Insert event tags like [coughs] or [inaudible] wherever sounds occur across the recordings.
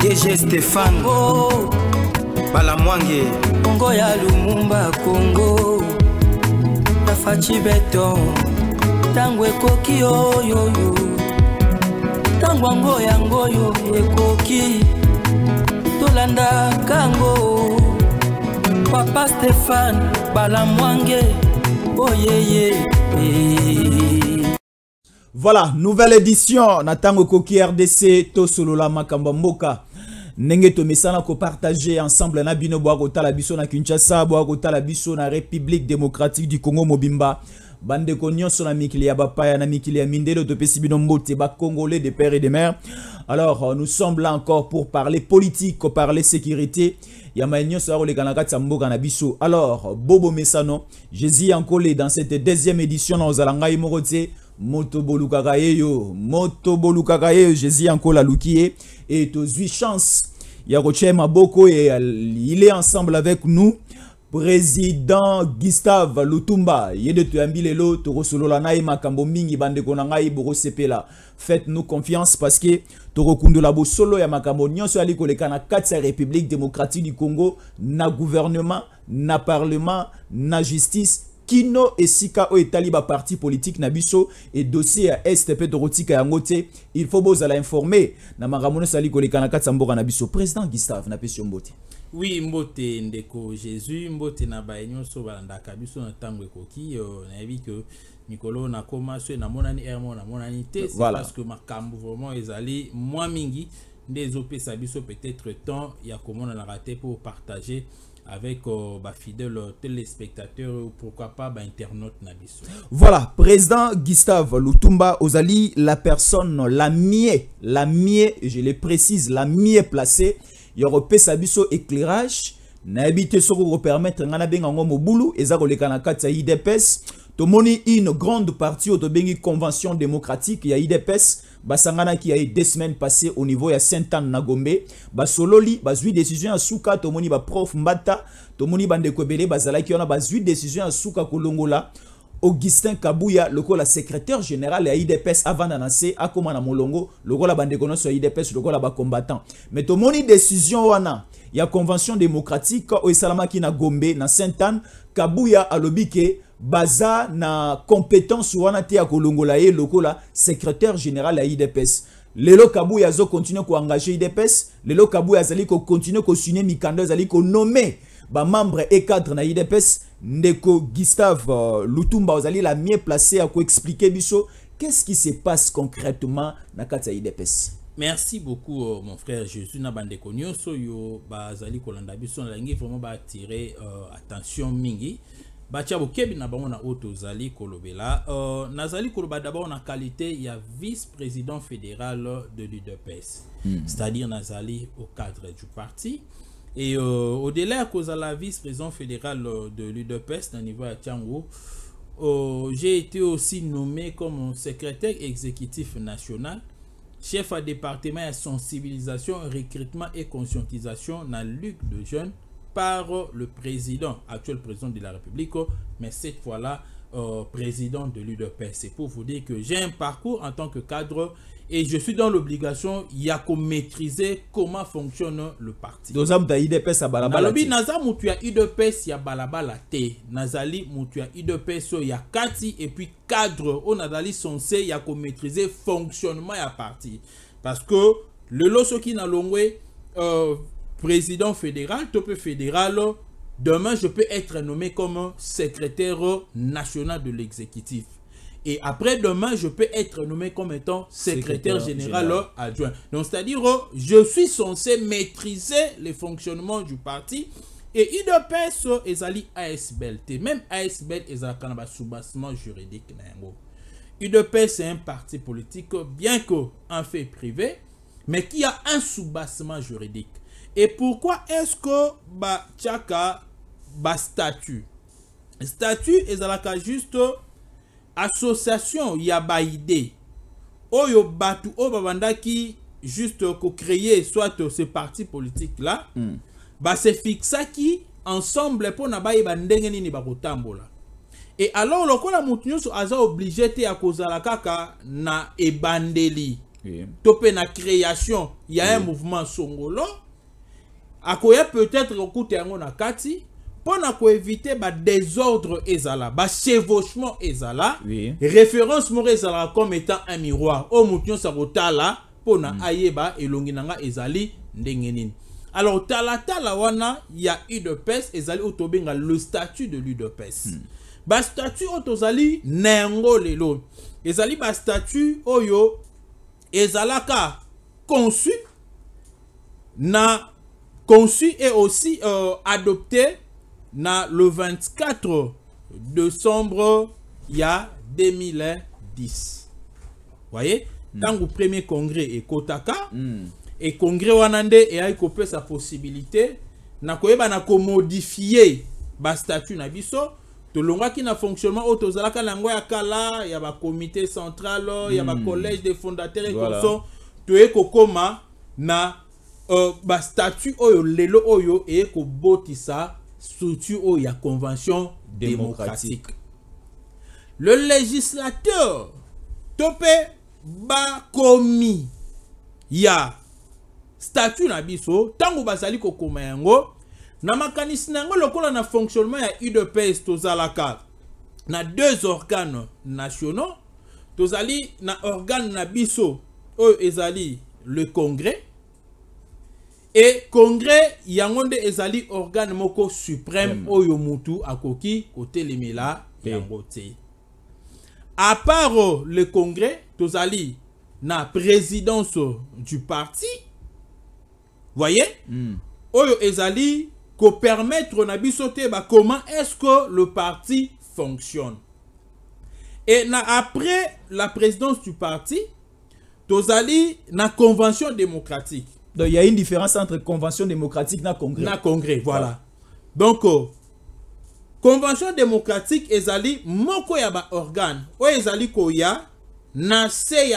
DG Stéphane oh. Bala Mwange Kongo ya Lumumba Kongo Tafachi beton Tango ekoki oyoyo Tango ango yangoyo ekoki Tolandaka ngo Papa Stéphane Bala Mwange Oyeye oh, yeah, yeah. Voilà, nouvelle édition. Natango Koki RDC, Tosolola Makamba Mboka. mesana ko partager ensemble na bino bwa la biso na kinshasa bwa la biso na république démocratique du congo mobimba Bande nyonso son mikili ya ami na mikili ya mindele topesi bino mbote congolais de père et de mère alors euh, nous sommes là encore pour parler politique parler sécurité ya mai sa ya koleka na kati Alors, Bobo na biso alors jésus yankole dans cette deuxième édition na ozala ngai moto yo moto bolukaka ye yo jésus yankola lukiye. et aux huit chance Yakoche Maboko et il est ensemble avec nous. Président Gustave Lutumba, yede tu lelo toro solola Naï, makambo mingi bande konangai boro sepela. Faites-nous confiance parce que toro kundula bo solo ya makambo nyonso ali koleka na katsa République démocratique du Congo na gouvernement, na parlement, na justice kino esika o etali parti Parti na biso et dossier este mpe tokotika yango te il faut beau informe na makambo Sali ali koleka na kati mboka na président gustave napesi Bote. oui mbote ndeko jésus mbote na so nyonso balandaka biso na on ekoki nayebi ke na nakoma so namonani ermo namonani te voilà. parce que makambo vraiment ezali moi mingi des opé biso peut-être temps ya a raté pour partager avec euh, bah, fidèle téléspectateur ou pourquoi pas bah, internaute Nabiso. Voilà, président Gustave Lutumba Ozali, la personne la mieux, la mieux, je le précise, la mieux placée, il y Sabiso éclairage, que vous permettre ngana bengango mobulu, ezako le kanakata IDPS, tomoni une grande partie de bengi convention démocratique, il y a IDPS, qui a eu deux semaines passées au niveau ya saint anne na gombe basololi zui décision à suka tomoni prof mbata tomoni bandeko ebele bazalaki wana zui décision à suka kolongola Augustin Kabuya, le secrétaire général à IDPS avant d'annoncer à comment Molongo, le la bandeko sur IDPS, le la combattant. Mais tomoni décision wana, ya convention démocratique Salama qui na gombe na saint anne kabuya Alobike, baza na compétence wana te ya kolongola ye lokola secrétaire général à idps lelo kabuya ko engager idps lelo kabuya azali zali ko nommer ba membre et cadre na idps ndeko gustave uh, lutumba ozali la mieux placé à expliquer biso qu'est ce qui se passe concrètement na kata merci beaucoup euh, mon frère jésus na so bazali kolanda biso vraiment euh, attention mingi bokebi na bango na kolobela euh, nazali koloba d'abord na qualité ya vice-président fédéral de l'udepes hmm. c'est-à-dire nazali au cadre du parti et au-delà à la vice-président fédéral de l'udepes niveau à j'ai été aussi nommé comme secrétaire exécutif national chef à département à sensibilisation, recrutement et conscientisation dans Luc de jeunes par euh, le président, actuel président de la République, euh, mais cette fois-là, euh, président de l'UdeP. C'est pour vous dire que j'ai un parcours en tant que cadre et je suis dans l'obligation ya maîtriser comment fonctionne le parti toza moto ya ya balabala nalobi naza moto ya ya balabala te nazali tu ya udps à ya kati et puis cadre On oh, nazali censé ya maîtriser fonctionnement ya parti parce que le lot qui n'a euh, président fédéral top fédéral demain je peux être nommé comme secrétaire national de l'exécutif et après-demain, je peux être nommé comme étant secrétaire, général, adjoint. Donc, c'est-à-dire, oh, je suis censé maîtriser le fonctionnement du parti. Et IDPS, AS ASBLT. Même ASBL, un sous soubassement juridique. IDPS, c'est un parti politique, bien qu'en fait privé, mais qui a un sous soubassement juridique. Et pourquoi est-ce que bah, tchaka, bah, statut Statut, ont juste association ya baide oyo batu Babanda qui juste créer soit ce parti politique là hmm. bah, fixa qui ensemble pour ni ni nini là. et alors lokola a nyonso aza obligé te ya la kaka na ebandeli yeah. tope na création ya a un hmm. mouvement songolo akoya peut-être kokuta yango na kati ko mpona ba désordre ezala ba chevauchement ezala oui. référence moko ezala comme étant un miroir o oh, moto sa akotala pona mm. ayeba elongi na ezali ndenge nini alors talatala wana ya udepes ezali oyo le statut de l'udepes mm. Bah, statut oyo tozali na lelo ezali ba statut oyo ezalaka conçu na conçu et aussi euh, adopté na le 24 décembre il ya 2010 voyez mm. le premier congrès et hmm. e congrès wanande et nde e kope sa possibilité na ba na ba statut na biso qui na fonctionnement auto zalaka na yango ya kala ya comité central mm. ya hmm. des de fondateurs. ekonso voilà. e kokoma na euh, ba statut oyo lelo oyo ko botisa structure où il y a convention démocratique. Le législateur Topé Bakomi ya statut na biso tango ko koma yango na makanisi na yango lokola na fonctionnement ya UDPS tozalaka na deux organes nationaux tozali na organe na biso o ezali le congrès et congrès yangonde ezali organe moko suprême oyo akoki côté kotelemela et te à part euh, le congrès tozali na présidence du parti voyez mm. oyo ezali permettre na comment est-ce que le parti fonctionne et après la présidence du parti tozali na convention démocratique donc il y a une différence entre convention démocratique et congrès. Na congrès, voilà. Donc oh, convention démocratique ezali moko yaba organe O ezali ya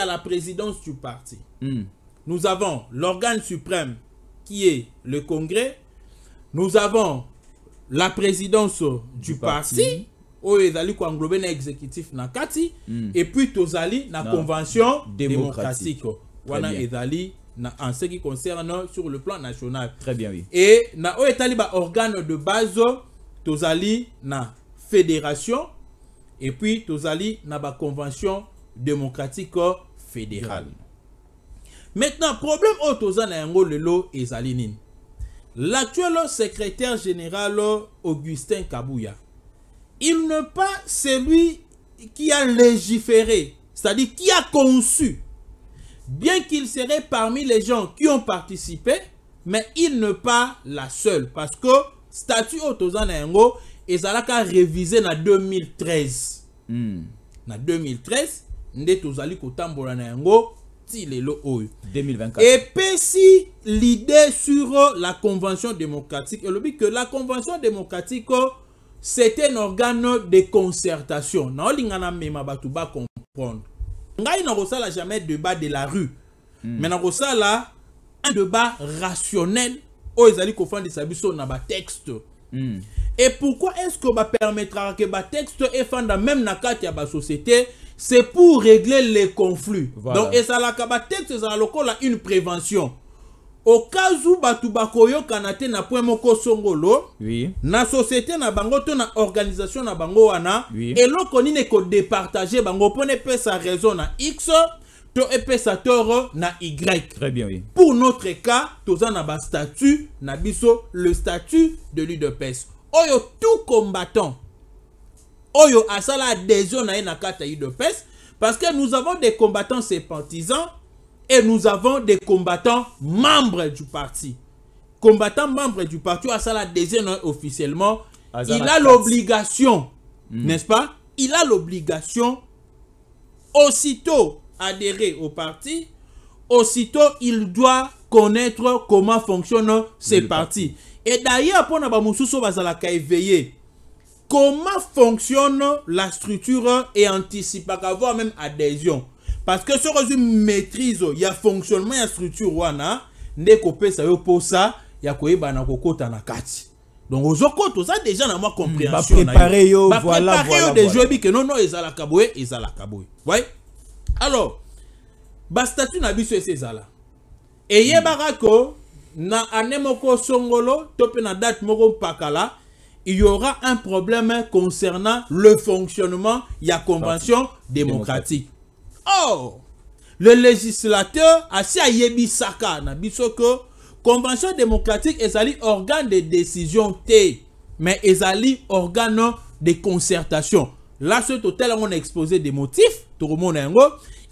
la présidence du parti. Hmm. Nous avons l'organe suprême qui est le congrès. Nous avons la présidence du, parti. parti. ko exécutif na kati hmm. et puis tozali na, convention démocratique, démocratique en ce qui concerne sur le plan national. Très bien, oui. Et dans o etali organe de base tozali na fédération et puis tozali na ba convention démocratique fédérale. Maintenant, problème au que lelo L'actuel secrétaire général Augustin Kabouya, il n'est pas celui qui a légiféré, c'est-à-dire qui a conçu bien qu'il serait parmi les gens qui ont participé, mais il n'est pas la seule parce que statut Otozana yango ezalaka révisé en 2013. En 2013 Et na le hmm. en l'idée sur la convention démocratique dit que la convention démocratique c'est un organe de concertation lingana mema Batuba comprendre ngai a jamais débat de la rue mm. mais nakosala un débat rationnel oyo ezali kofandisa biso na batexte texte. Hmm. et pourquoi est-ce que permettra que batexte fanda même na kati ya société, c'est pour régler les conflits Donc, la donc texte batexte ezala a une prévention au cas okazu tu bakoyokana kanate na point moko songolo oui. na société na bango to na organisation na bango wana oui. eloko ko départager bango mpona sa raison na x to sa toro na y Très bien, oui. pour notre cas toza na statut na biso le statut de Pes. oyo tout combattant oyo asala adhésion na ye na de Pes. parce que nous avons des combattants partisans et nous avons des combattants membres du parti. Combattants membres du parti, à ça la officiellement, il a l'obligation, hmm. n'est-ce pas Il a l'obligation, aussitôt adhérer au parti, aussitôt il doit connaître comment fonctionne ces parti Et d'ailleurs, pour nous, éveillé, comment fonctionne la structure et anticiper, voire même adhésion parce que soko ozwi maîtrise il y a fonctionnement a structure wana y a yo y ya koyebana kokota na kati donc gens n'ont déjà na mwa hmm, compréhensionbaprépare yo déjà oyebi ke nono ezalaka boye ezalaka boye voye alors statue na biso esi ezala eyebaka ko na ane moko songolo to mpe na date moko mpakala il y aura un problème concernant le fonctionnement ya convention démocratique Or, oh, le législateur assis à Yebisaka la convention démocratique est ezali organe de décision T, mais ezali organe de concertation. Là, ce total on a exposé des motifs, tout le monde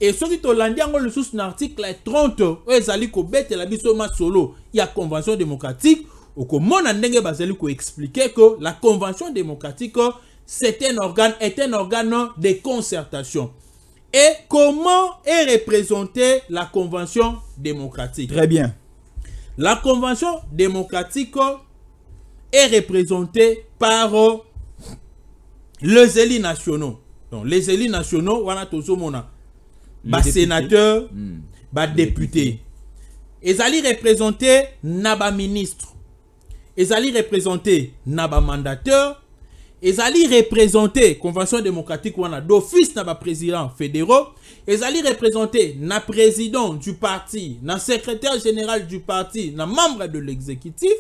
et ce qui tolandi le sous article 30 ezali ko la biso solo, il y a convention démocratique au komona ndenge bazali ko expliquer que la convention démocratique c'est un organe est un organe de concertation et comment est représentée la Convention démocratique. Très bien. La Convention démocratique est représentée par euh, les élus nationaux. Donc, les élus nationaux, voilà tout ce monde. Les sénateurs, hmm. les députés. Ils allaient représenter Naba ministre. Ils allaient représenter Naba mandateur allaient représenter convention démocratique wana d'office na ba président fédéraux allaient représenter le président du parti na secrétaire général du parti le membre de l'exécutif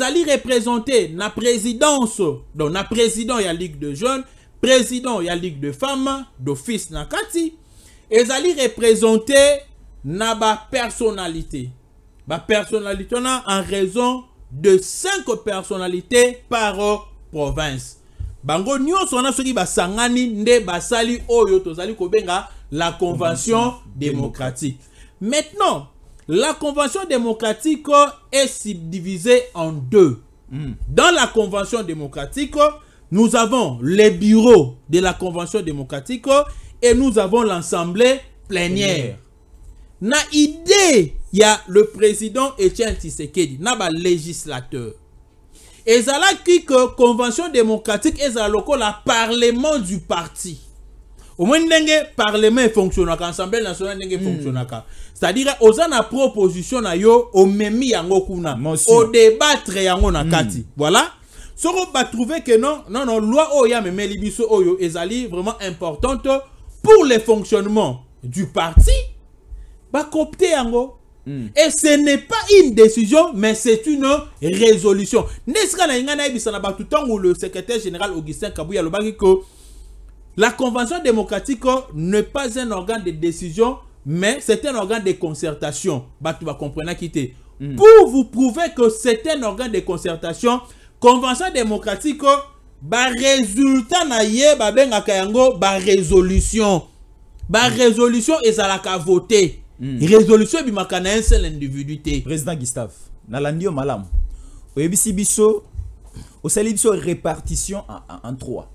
allaient représenter la présidence donc na président ya ligue de jeunes président ya ligue de femmes d'office na kati allaient représenter na personnalité La personnalité a en raison de cinq personnalités par province bango soki basangani nde basali oyo kobenga la convention démocratique maintenant la convention démocratique est subdivisée en deux hmm. dans la convention démocratique nous avons les bureaux de la convention démocratique et nous avons l'assemblée plénière na idée a le président Etienne Tisekedi, na législateur ki que convention démocratique ezala la parlement du parti au omoni ndenge parlement quand assemblée nationale ndenge hmm. fonctionne mm. c'est-à-dire aux en proposition na yo memi yango kuna débattre yango na hmm. kati mm. voilà soko trouver que non non non loi oyo amemeli biso oyo ezali vraiment importante pour le fonctionnement du parti copter yango Mm. Et ce n'est pas une décision, mais c'est une résolution. où le secrétaire général Augustin Kabouya que la convention démocratique n'est pas un organe de décision, mais c'est un organe de concertation. tu vas comprendre mm. Pour vous prouver que c'est un organe de concertation, convention démocratique, bah résultat na résolution. Bah résolution et ça la voter. Hmm. résolution bi na un seul individu président gustave nalandio yo répartition en, trois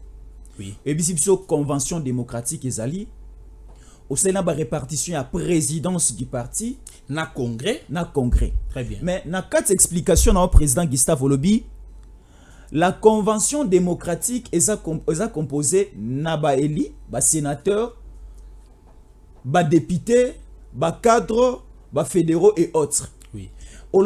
oui. oyebisi biso convention démocratique ezali une répartition à la présidence du parti na congrès na congrès très bien mais na quatre explications na président gustave olobi la convention démocratique composé na ba composée ba sénateur, ba député, ba fédéraux et autres oui Au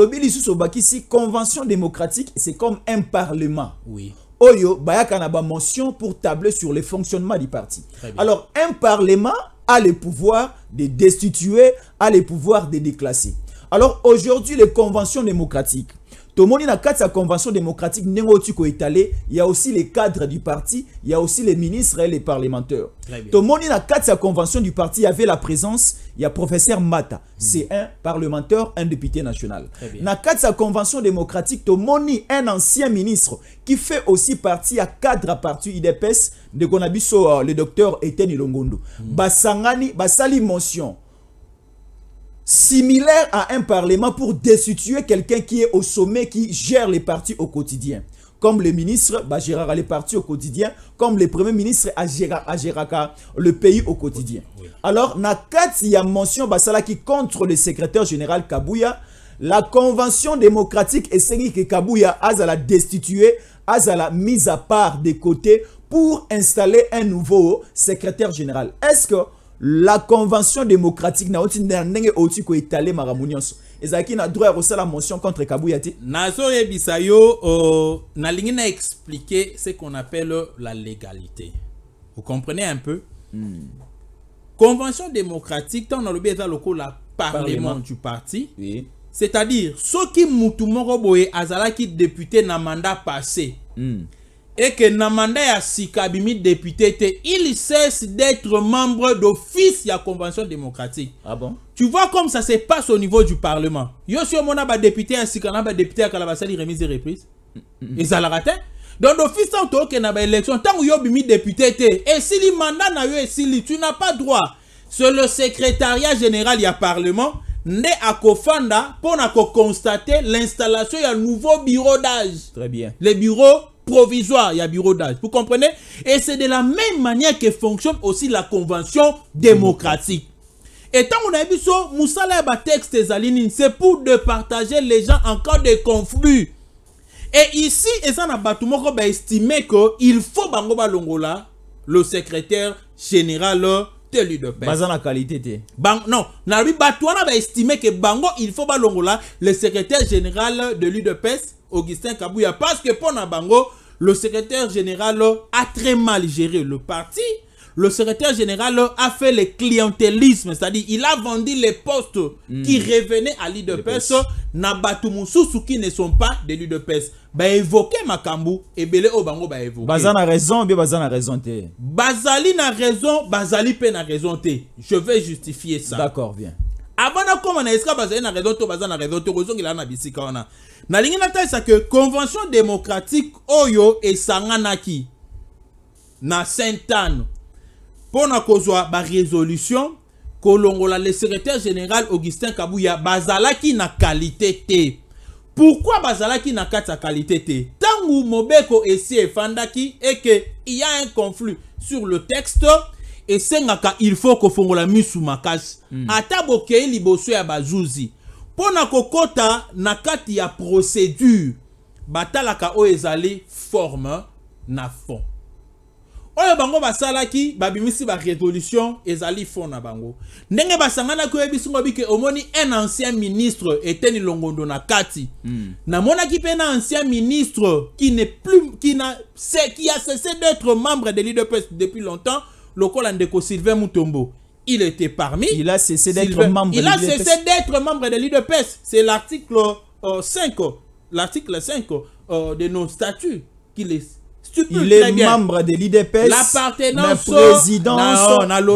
bac ici convention démocratique c'est comme un parlement oui oyo ba motion pour tabler sur le fonctionnement du parti alors un parlement a le pouvoir de destituer a le pouvoir de déclasser alors aujourd'hui les conventions démocratiques tomoni na 4 sa convention démocratique il y a aussi les cadres du parti il y a aussi les ministres et les parlementaires tomoni na 4 sa convention du parti il y avait la présence il y a professeur Mata c'est hmm. un parlementaire un député national na kati sa convention démocratique tomoni un ancien ministre qui fait aussi partie à cadre à parti IDPS de konabiso euh, le docteur Etienne Longondo hmm. basangani basali mention similaire à un parlement pour destituer quelqu'un qui est au sommet, qui gère les partis au quotidien. Comme le ministre bah, les partis au quotidien, comme le premier ministre agira le pays au quotidien. Alors, il y a mention Basala qui contre le secrétaire général Kabouya, la convention démocratique est signée que Kabouya a la destituer, a la mise à part des côtés pour installer un nouveau secrétaire général. Est-ce que la convention démocratique na ndenge oti ko étaler Et ezaki na droit ya la motion contre kabuya te nazoyebisa yo euh, nalingi na expliquer ce qu'on appelle la légalité vous comprenez un peu hmm. convention démocratique ntango nalobi eza lokola le parlement du parti c'est-à-dire soki mutu moko boye azalaki député na mandat passé hmm et que Namanda ya Sikabimi député il cesse d'être membre d'office la convention démocratique. Ah bon? Tu vois comme ça se passe au niveau du parlement. si a ba député à Sikana ba député à il remise et reprise. Et ça la raté. Hein? Donc d'office tant que na ba élection tant yo bimi député et si le mandat na yo et si tu n'as pas droit. C'est le secrétariat général du parlement ne akofanda pour constater l'installation un nouveau bureau d'âge. Très bien. Les bureaux provisoire, il y a bureau d'âge. Vous comprenez Et c'est de la même manière que fonctionne aussi la convention démocratique. Et tant qu'on a vu ça, Moussala c'est pour de partager les gens en cas de conflit. Et ici, et ça n'a qui tout ben, estimé qu'il faut Bangoba Longola, le secrétaire général de de paix. Bazan la qualité Bang non, na a batouana ben, a que Bango il faut Longola, le secrétaire général de l'UDPS Augustin Kabouya parce que pour Nabango, le secrétaire général a très mal géré le parti. Le secrétaire général a fait le clientélisme, c'est-à-dire il a vendu les postes hmm. qui revenaient à l'UDPS, Nabatumususu qui ne sont pas de Il Bah évoquer Makambu et Bele Obango bah évoquer. Bazan a raison, bien Bazan a raison. Bazali n'a raison, Bazali peine raison. Je vais justifier ça. D'accord, bien. Avant de commencer, Bazali a raison, Bazan a raison, as n'a tu on a taisa que convention démocratique oyo ki. na pona anne na kozwa barésolution kolongola le secrétaire général augustin kabuya bazalaki na qualité te Pourquoi bazalaki na kati qualité te ntango mobeko fandaki et eke e il y a un conflit sur le texte ka il faut mise misu makasi mm. ata bokei libosu ya bazuzi pour na nakati na kati ya procédure batalaka o ezali forme na fond oyo bango basalaki babimisi révolution ezali fond na bango ndenge basanganaki kwe ngo bike omoni un ancien ministre eteni longondo na kati mm. namonaki na ancien ministre qui n'est plus qui, na, qui a cessé d'être membre de l'idps depuis longtemps lokola ndeko sylvain mutombo il était parmi. Il a cessé d'être membre d'être membre de l'IDPES. C'est l'article 5, euh, euh, l'article 5 euh, de nos statuts qui les Il est membre de l'IDPES. L'appartenance au président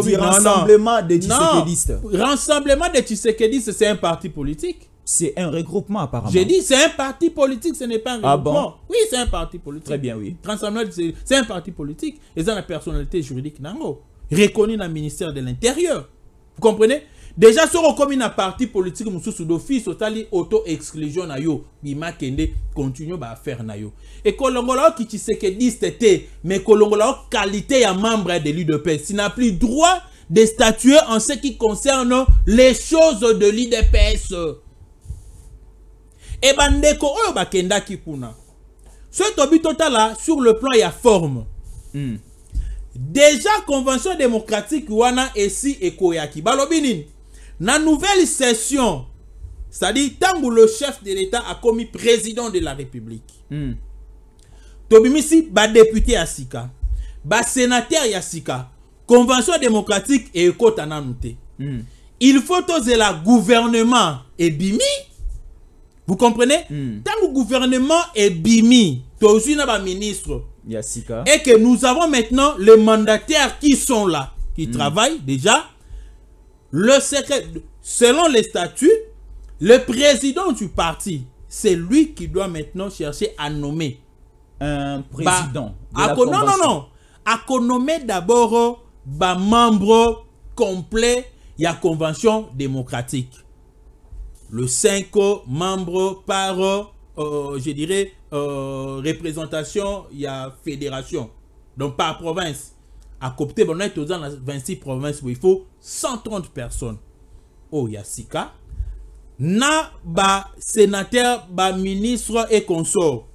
du rassemblement des Tshisekidistes. Rassemblement des Tshisekédistes, c'est un parti politique. C'est un regroupement apparemment. J'ai dit c'est un parti politique, ce n'est pas un ah regroupement. bon? Oui, c'est un parti politique. Très bien, oui. Rassemblement, c'est un parti politique. Ils ont la personnalité juridique nango reconnu dans le ministère de l'Intérieur. Vous comprenez Déjà, ce reconnu dans parti politique, sous d'office, totali auto-exclusion, nayo. Bimakende continue faire na yo. Et kolongola qui tu sais que c'était mais kolongola qualité à membre de l'UDPS, Il n'a plus droit de statuer en ce qui concerne les choses de l'UDPS. Et eh bandeko, ben, oyo bakenda kipuna. Ce tobi total là, sur le plan, il y a forme. Hmm. Déjà convention démocratique wana esi ekoyaki la nouvelle session c'est-à-dire que le chef de l'état a commis président de la république mm. tobimisi ba député Asika, Ba sénateur yasika. convention démocratique et là, hmm. il faut la gouvernement ebimi vous comprenez mm. le gouvernement ebimi aussi na ministre, et que nous avons maintenant les mandataires qui sont là, qui mm. travaillent déjà. Le secret, selon les statuts, le président du parti, c'est lui qui doit maintenant chercher à nommer. Un président. non, non, non. À nommer d'abord bah, membre complet de la convention démocratique. Le 5 membres par euh, je dirais, euh, représentation, il y a fédération. Donc par province. À côté, on est dans 26 provinces où il faut 130 personnes. Oh, il y a 6 cas. Na ba sénateur, ba ministre et consort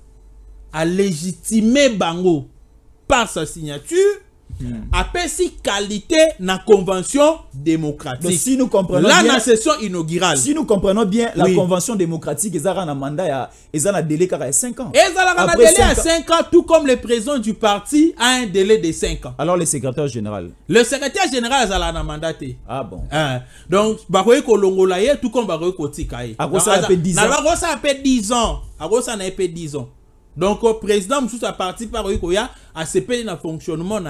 a légitimé Bango par sa signature Hmm. après si qualité na convention démocratique. si nous comprenons là, bien, la session inaugurale. Si nous comprenons bien, la convention démocratique, ils ont un mandat, ils ont un délai à 5 ans. Ils ont un délai à 5 ans, tout comme le président du parti a un délai de 5 ans. Alors, le secrétaire général Le secrétaire général, ils ont un mandat. Ah bon. Hein. Donc, Baroye Kolongolaye, tout comme Baroye Kotikaye. ça a fait 10 ans. ça a fait 10 ans. Alors, ça a fait 10 ans donc président sa parti par a pays dans le fonctionnement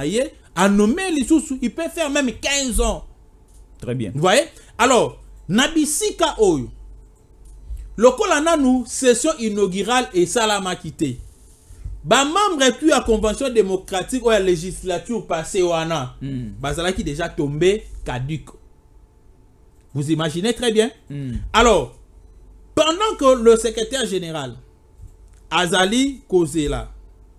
a nommé sous sous. il peut faire même 15 ans très bien vous voyez alors Nabisika bisika le lokola nanu session inaugurale quitté. Ba membre tu à convention démocratique ou la législature passé wana mm. qui déjà tombé caduque vous imaginez très bien hmm. alors pendant que le secrétaire général Azali là,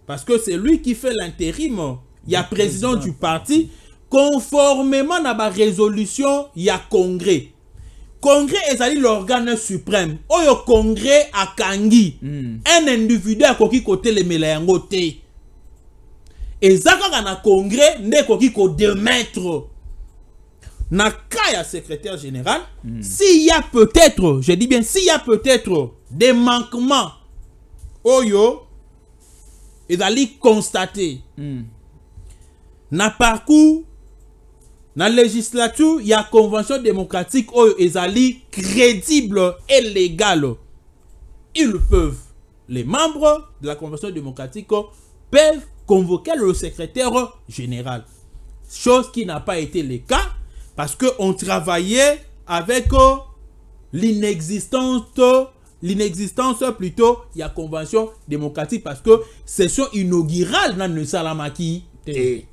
Parce que c'est lui qui fait l'intérim. Il y a président du parti. Conformément à la résolution, il y a congrès. Congrès est l'organe suprême. Oyo congrès à Kangi. Hmm. Un individu a koki côté le mélangote. Et ça, quand on congrès, ne démettre. secrétaire général, hmm. s'il y a peut-être, je dis bien, s'il y a peut-être des manquements oyo et constater mm. na parcours na législature ya convention démocratique oyo ali crédible et légale ils peuvent les membres de la convention démocratique peuvent convoquer le secrétaire général chose qui n'a pas été le cas parce que on travaillait avec l'inexistence l'inexistence plutôt, il y a convention démocratique parce que session inaugurale dans le Salamaki. Mais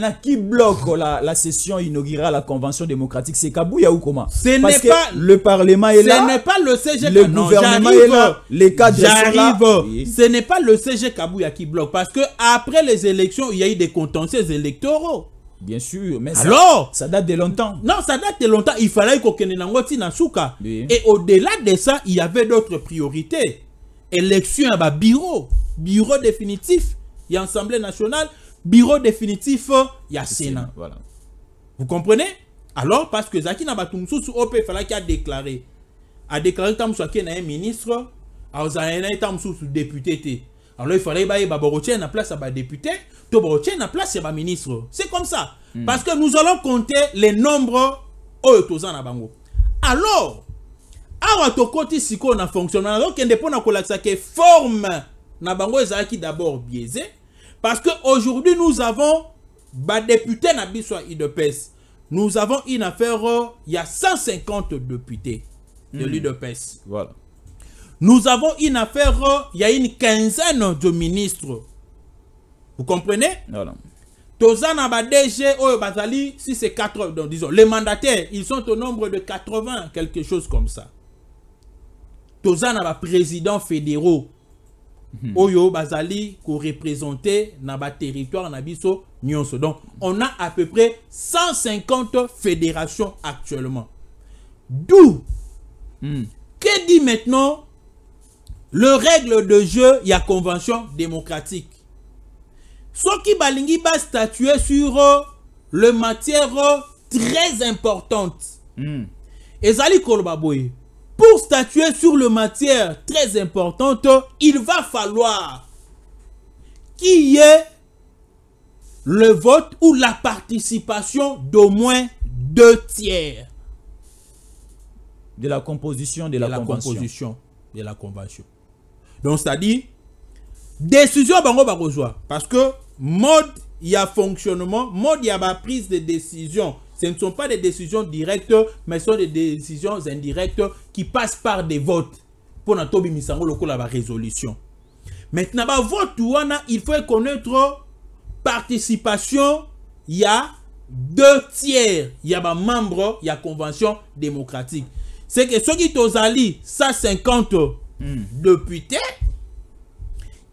Maintenant, qui bloque la, session inaugurale la Convention démocratique C'est Kabouya ou comment Parce le Parlement est là. Ce n'est pas le CG Le gouvernement est là. Les cadres sont Ce n'est pas le CG Kabouya qui bloque. Parce que après les élections, il y a eu des contentieux électoraux. Bien sûr, mais ça, date de longtemps. Non, ça date de longtemps. Il fallait que Nasuka. Oui. Et au-delà de ça, il y avait d'autres priorités. Élection à bureau, bureau définitif, il y a Assemblée nationale, bureau définitif, euh, il y a Sénat. Voilà. Vous comprenez Alors, parce que Zaki Nabatumsou, OP, il fallait qu'il a déclaré. A déclaré que Tamsouaki est ministre, a déclaré que député alors il fallait bah, bah, à la place à bah, député tu à la place à bah, ministre c'est comme ça hmm. parce que nous allons compter les nombres oyo toza na bango alors awa tokoti sikoyo na fonctionnement nazokende mpona de ke forme na bango ezalaki d'abord biaisé parce que aujourd'hui nous avons député na biso de nous avons une affaire euh, il y a 150 députés de hmm. l'Idepes. voilà. Nous avons une affaire, il y a une quinzaine de ministres. Vous comprenez Non, Tozana DG Oyo Bazali, si c'est donc disons, les mandataires, ils sont au nombre de 80, quelque chose comme ça. Tozana pas président fédéraux, mhm. Oyo Bazali, qui représentait Naba territoire Donc, on a à peu près 150 fédérations actuellement. D'où, hmm. que dit maintenant le règle de jeu il y a convention démocratique soki balingi statuer sur euh, le matière euh, très importante Et hmm. ezali pour statuer sur le matière très importante il va falloir qu'il y ait le vote ou la participation d'au moins deux tiers de la composition de, composition de la convention donc, c'est-à-dire, décision, bango, Parce que mode, il y a fonctionnement, mode, il y a prise de décision. Ce ne sont pas des décisions directes, mais ce sont des décisions indirectes qui passent par des votes. Pour notre misango la résolution. Maintenant, vote il faut connaître participation, il y a deux tiers, il y a membres, membre, il y a convention démocratique. C'est que ceux qui t'osali 150 mm. députés,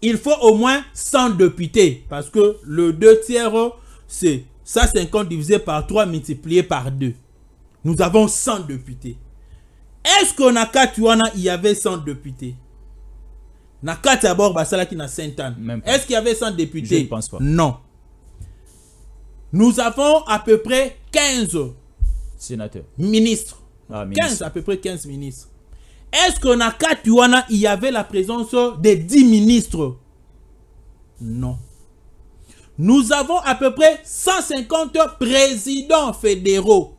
il faut au moins 100 députés. Parce que le 2 tiers, c'est 150 divisé par 3 multiplié par 2. Nous avons 100 députés. Est-ce qu'on a 4 il y avait 100 députés Na 4 d'abord, qui na Est-ce qu'il y avait 100 députés Non. Nous avons à peu près 15 sénateurs. Ministres. Ah, à peu près 15 ministres. Est-ce qu'en Akatuana, il y avait la présence des dix ministres Non. Nous avons à peu près 150 présidents fédéraux.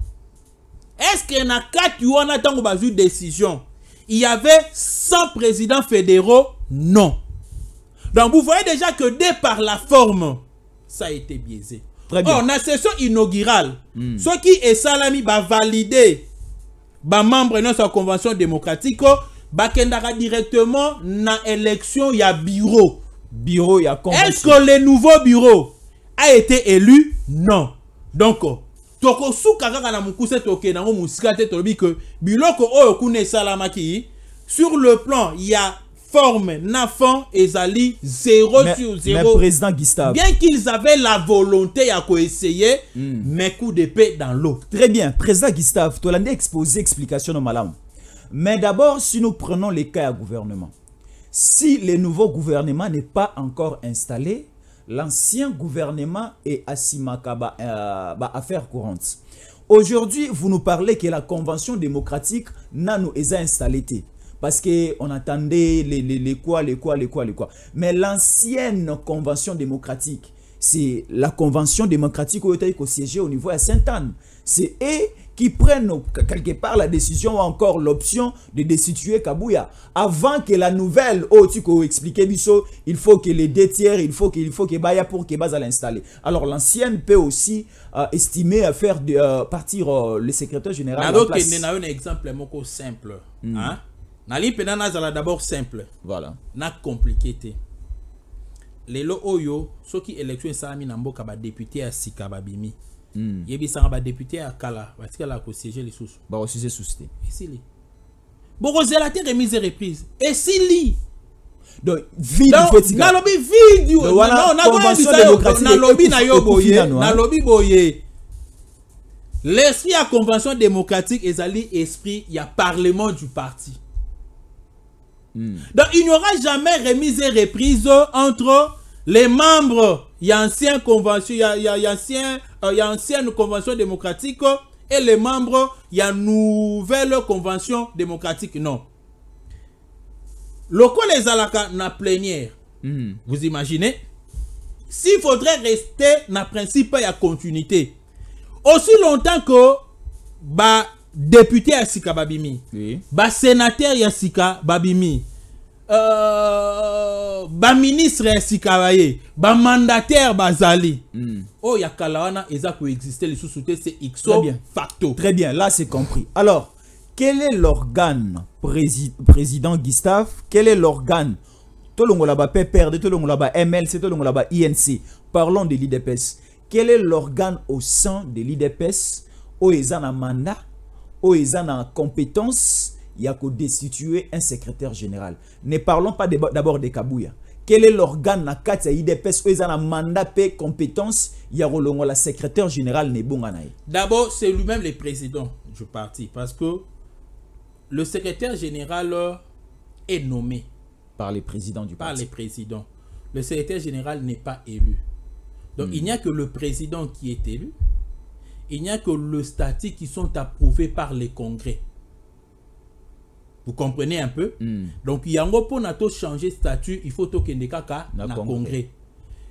Est-ce qu'en Akatuana, tant qu'on a eu décision, il y avait 100 présidents fédéraux Non. Donc vous voyez déjà que dès par la forme, ça a été biaisé. Très bien. la session inaugurale, hmm. ce qui est salami va bah, valider ba membre non sa convention démocratique kendara directement na élection ya bureau bureau ya convention est-ce que le nouveau bureau a été élu non donc tokosuka kaka na mokuse tokenda ngo mosika te tolobi que biloko oyo la sur le plan y a forme Nafan ezali 0 sur 0 mais président Gustave bien qu'ils avaient la volonté à quoi essayer hmm. mais coup d'épée dans l'eau très bien président Gustave l'as exposé explication de malamu mais d'abord si nous prenons les cas à gouvernement si le nouveau gouvernement n'est pas encore installé l'ancien gouvernement est à euh, bah, à faire courante aujourd'hui vous nous parlez que la convention démocratique n'a nous installé parce qu'on attendait les, quoi, les quoi, les quoi, les quoi. Mais l'ancienne convention démocratique, c'est la convention démocratique où il siège au niveau à saint anne C'est eux qui prennent quelque part la décision ou encore l'option de destituer Kabouya. Avant que la nouvelle, oh, tu expliquer il faut que les deux tiers, il faut qu'il faut que Baya pour que à l'installer. Alors l'ancienne peut aussi euh, estimer à faire euh, partir euh, le secrétaire général. Alors, il y a un exemple simple. Hmm. Hein? nali mpena nazala d'abord simple voilà na compliqué te lelo oyo sa élection esalami na mboka député ya sika hmm. yebi mm. ba député a kala batikala kosiége lisusu bakosiége susu te esili bokozela te remise reprise esili donc vide petit lobi vide voilà, Non, na yo boye lobi boye l'esprit à convention démocratique ezali esprit ya parlement du parti Mm. Donc il n'y aura jamais remise et reprise entre les membres il y convention, convention démocratique et les membres, de y nouvelle convention démocratique. Non. Le les à na plénière. Mm. Vous imaginez? S'il faudrait rester na principe et à continuité. Aussi longtemps que bah, député Yassika babimi oui. sénateur sénateur sika babimi euh, ministre ministre sika ba mandataire mandataire bazali mm. Oh, Yakalawana Kalawana, existe. Il existait les sous x c'est bien, facto très bien là c'est compris alors quel est l'organe président gustave quel est l'organe tolongola monde tolongola ba mlc tolongola bas inc parlons de l'idps quel est l'organe au sein de l'idps y oh, eza un mandat compétence, il n'y compétence que destituer un secrétaire général ne parlons pas d'abord des Kabouya. quel est l'organe Nakatia idps Oezan en mandat et compétence a la secrétaire général Nebonganaï d'abord c'est lui-même le président du parti parce que le secrétaire général est nommé par les présidents du par parti. Par les présidents. Le secrétaire général n'est pas élu. Donc il n'y a que le président qui est élu il n'y a que le statut qui sont approuvés par les congrès. Vous comprenez un peu hmm. Donc, il y a un changer statut, il faut que des le congrès.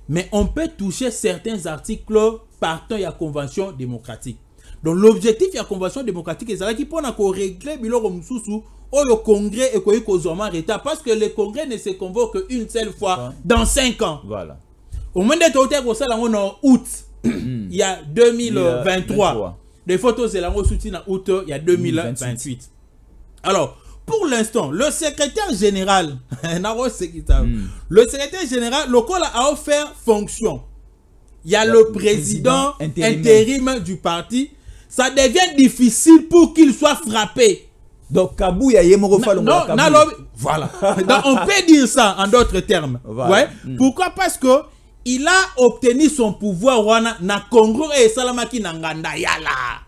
Mais on peut toucher certains articles partant de la convention démocratique. Donc, l'objectif de la convention démocratique, c'est qu'il régler le congrès et retard parce que le congrès ne se convoque qu'une seule fois dans cinq ans. Voilà. Au moment de on en août. Hmm. il y a 2023. Des photos la soutient en août, il y a 2028. Hmm, Alors, pour l'instant, le secrétaire général, [laughs] hmm. le secrétaire général, le col a offert fonction. Il y a le, président, intérim du parti. Ça devient difficile pour qu'il soit frappé. Donc, Kabou, il y a voilà. [laughs] Donc, on peut dire ça en d'autres termes. Ouais. Pourquoi Parce que il a obtenu son pouvoir wana na congrès salamaki na nganda yala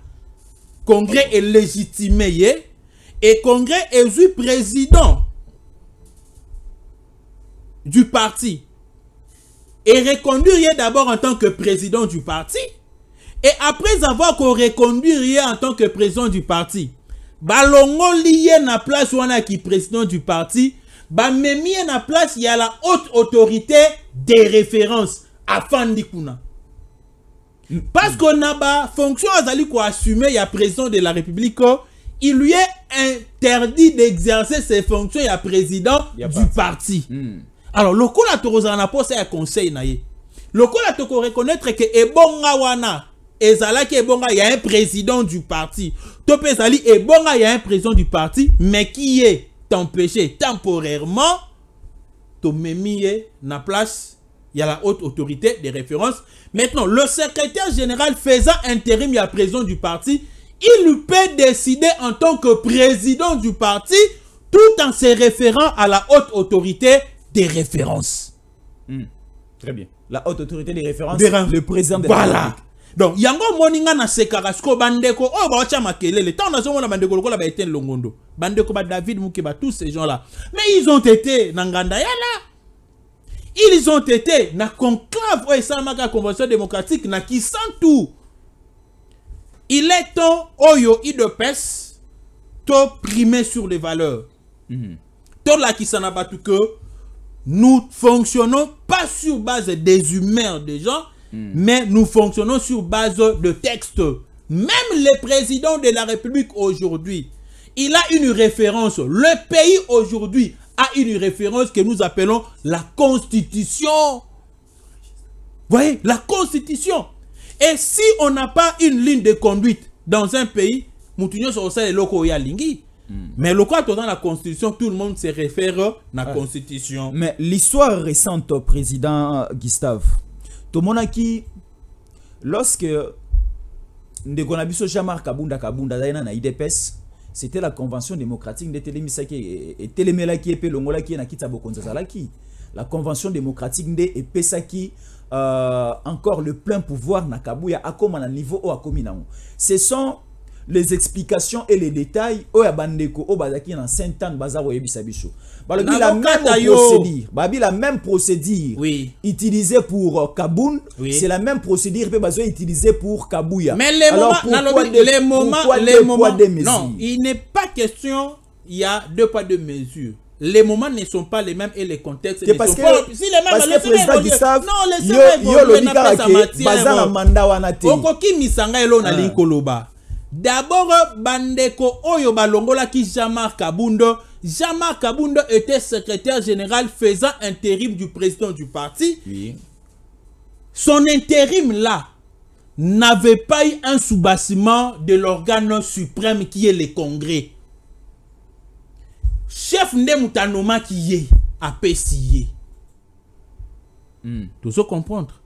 congrès est légitimé. et congrès le président du parti et reconduire d'abord en tant que président du parti et après avoir qu'on reconduire en tant que président du parti Balongo à na place wana qui président du parti Ba mis na place a la haute autorité de référence afandi kuna parce à Zali bafonction azali y a président de la république oh, il lui est interdit d'exercer ses fonctions ya président du parti, parti. Mm. alors lokola tokozala na c'est un conseil na ye reconnaître reconnaître, que bonga wana a ebonga ya un président du parti to mpe il y a un président du parti mais qui est t'empêcher temporairement de mémier na place il y a la haute autorité des références. Maintenant, le secrétaire général faisant intérim à la président du parti, il peut décider en tant que président du parti tout en se référant à la haute autorité des références. Hmm. Très bien. La haute autorité des références, le président de la voilà donc yango omoni ngai nasekaka carasco, bandeko oyo baotya makelele bandeko lokola baeten longondo bandeko David mukeba tous ces gens là mais ils ont été na nganda ils ont été na conclave et ça, convention démocratique na tout, il est temps oyo e Pes to primer sur les valeurs mhm. To s'en na tout que nous fonctionnons pas sur base des humeurs des gens Hmm. Mais nous fonctionnons sur base de textes. Même le président de la République aujourd'hui, il a une référence. Le pays aujourd'hui a une référence que nous appelons la Constitution. Vous voyez, la Constitution. Et si on n'a pas une ligne de conduite dans un pays, hmm. Mais le quoi dans la constitution, tout le monde se réfère à la ah. constitution. Mais l'histoire récente, président Gustave, monaki lorsque ndeko na biso kabunda kabunda azali na idps c'était la convention démocratique et etelemisaki et est et ye na nakita ya bokonzi la convention démocratique nde epesaki euh, encore le plein pouvoir na kabuya comment na niveau haut akómi nango ce sont les explications et les détails oyo bandeko oyo bazalaki na en ans baza koyebisa biso balobi la même procédure babi la même procédure oui. utilisée pour euh, Kaboun oui. c'est la même procédure mpe bazo utilisé pour Kabuya mais les Alors, moments, pourquoi les moments, les moments, des non il n'est pas question il y a deux pas de mesures les moments ne sont pas les mêmes et les contextes ne parce que, pas si les mêmes parce le président Gustave non le yo, yo lobi kaka ke na mandat wana te okoki misanga eloko nalingi ah. D'abord, Bandeko Oyo qui Jamar Kabundo. Jamar Kabundo était secrétaire général faisant intérim du président du parti. Son intérim là n'avait pas eu un soubassement de l'organe suprême qui est le Congrès. Chef Ndemutanoma qui est à Tout Mm. comprendre.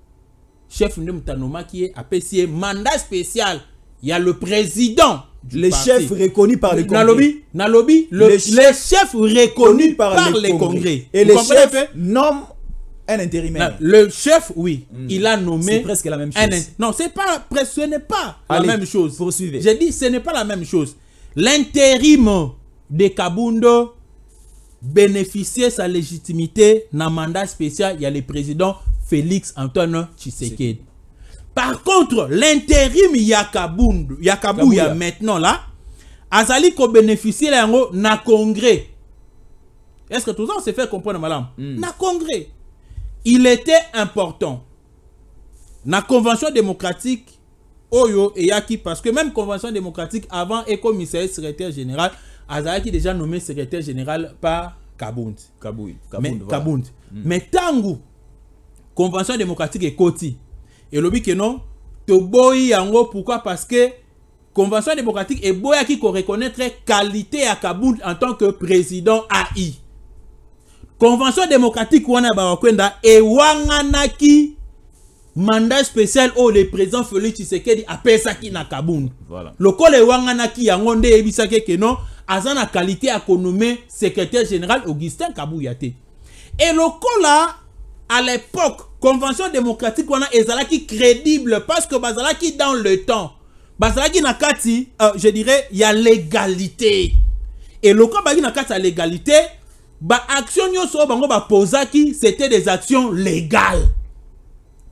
Chef Ndemutanoma qui est à mandat spécial il y a le président. Du les chefs reconnus par les congrès. Nalobi, Nalobi le, les, chefs, reconnus par, les, congrès. Et le les chefs nomment un intérimaire. Le chef, oui, hmm. il a nommé. C'est presque la même chose. non, c'est pas, ce n'est pas la même chose. Poursuivez. J'ai dit, ce n'est pas la même chose. L'intérim de Kabundo bénéficiait sa légitimité le mandat spécial. Il y a le président Félix Antoine Tshisekedi. Par contre, l'intérim a Yakabuya maintenant là, Azali ko bénéficie là na congrès. Est-ce que tout ça on s'est fait comprendre madame hmm. Na congrès. Il était important. Na convention démocratique Oyo oh et Yaki parce que même convention démocratique avant et commissaire secrétaire général Azali qui déjà nommé secrétaire général par Kabound. Kabound. Kabound hmm. mais, voilà. mais convention démocratique et Koti elobi ke non toboyi yango pourquoi parce que convention démocratique reconnaître reconnaître qualité à kaboul en tant que président ai convention démocratique wana et Wanganaki mandat spécial au le président félix tshisekedi qui na kaboul voilà. qui a yango et eyebisaki eke non aza la qualité à nommer secrétaire général augustin et le col lokola à l'époque convention démocratique wana ezalaki crédible parce que bazalaki dans le temps bazalaki na kati euh, je dirais il y a l'égalité et cas bazalaki na kati ya l'égalité action yon so bango qui c'était des actions légales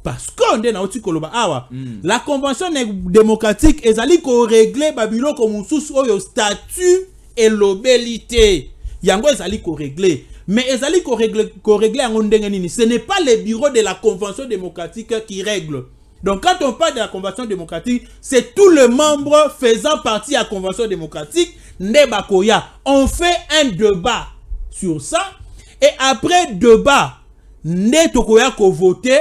parce que nde nauti koloba awa mm. la convention démocratique ezali babylon comme sous oyo statut et l'obélité. yango ezali ko régler. Mais ezali ko régler ko régler Ce n'est pas les bureaux de la convention démocratique qui règlent. Donc quand on parle de la convention démocratique, c'est tout le membre faisant partie de la convention démocratique Nebakoya. On fait un débat sur ça et après débat ne tokoya ko voter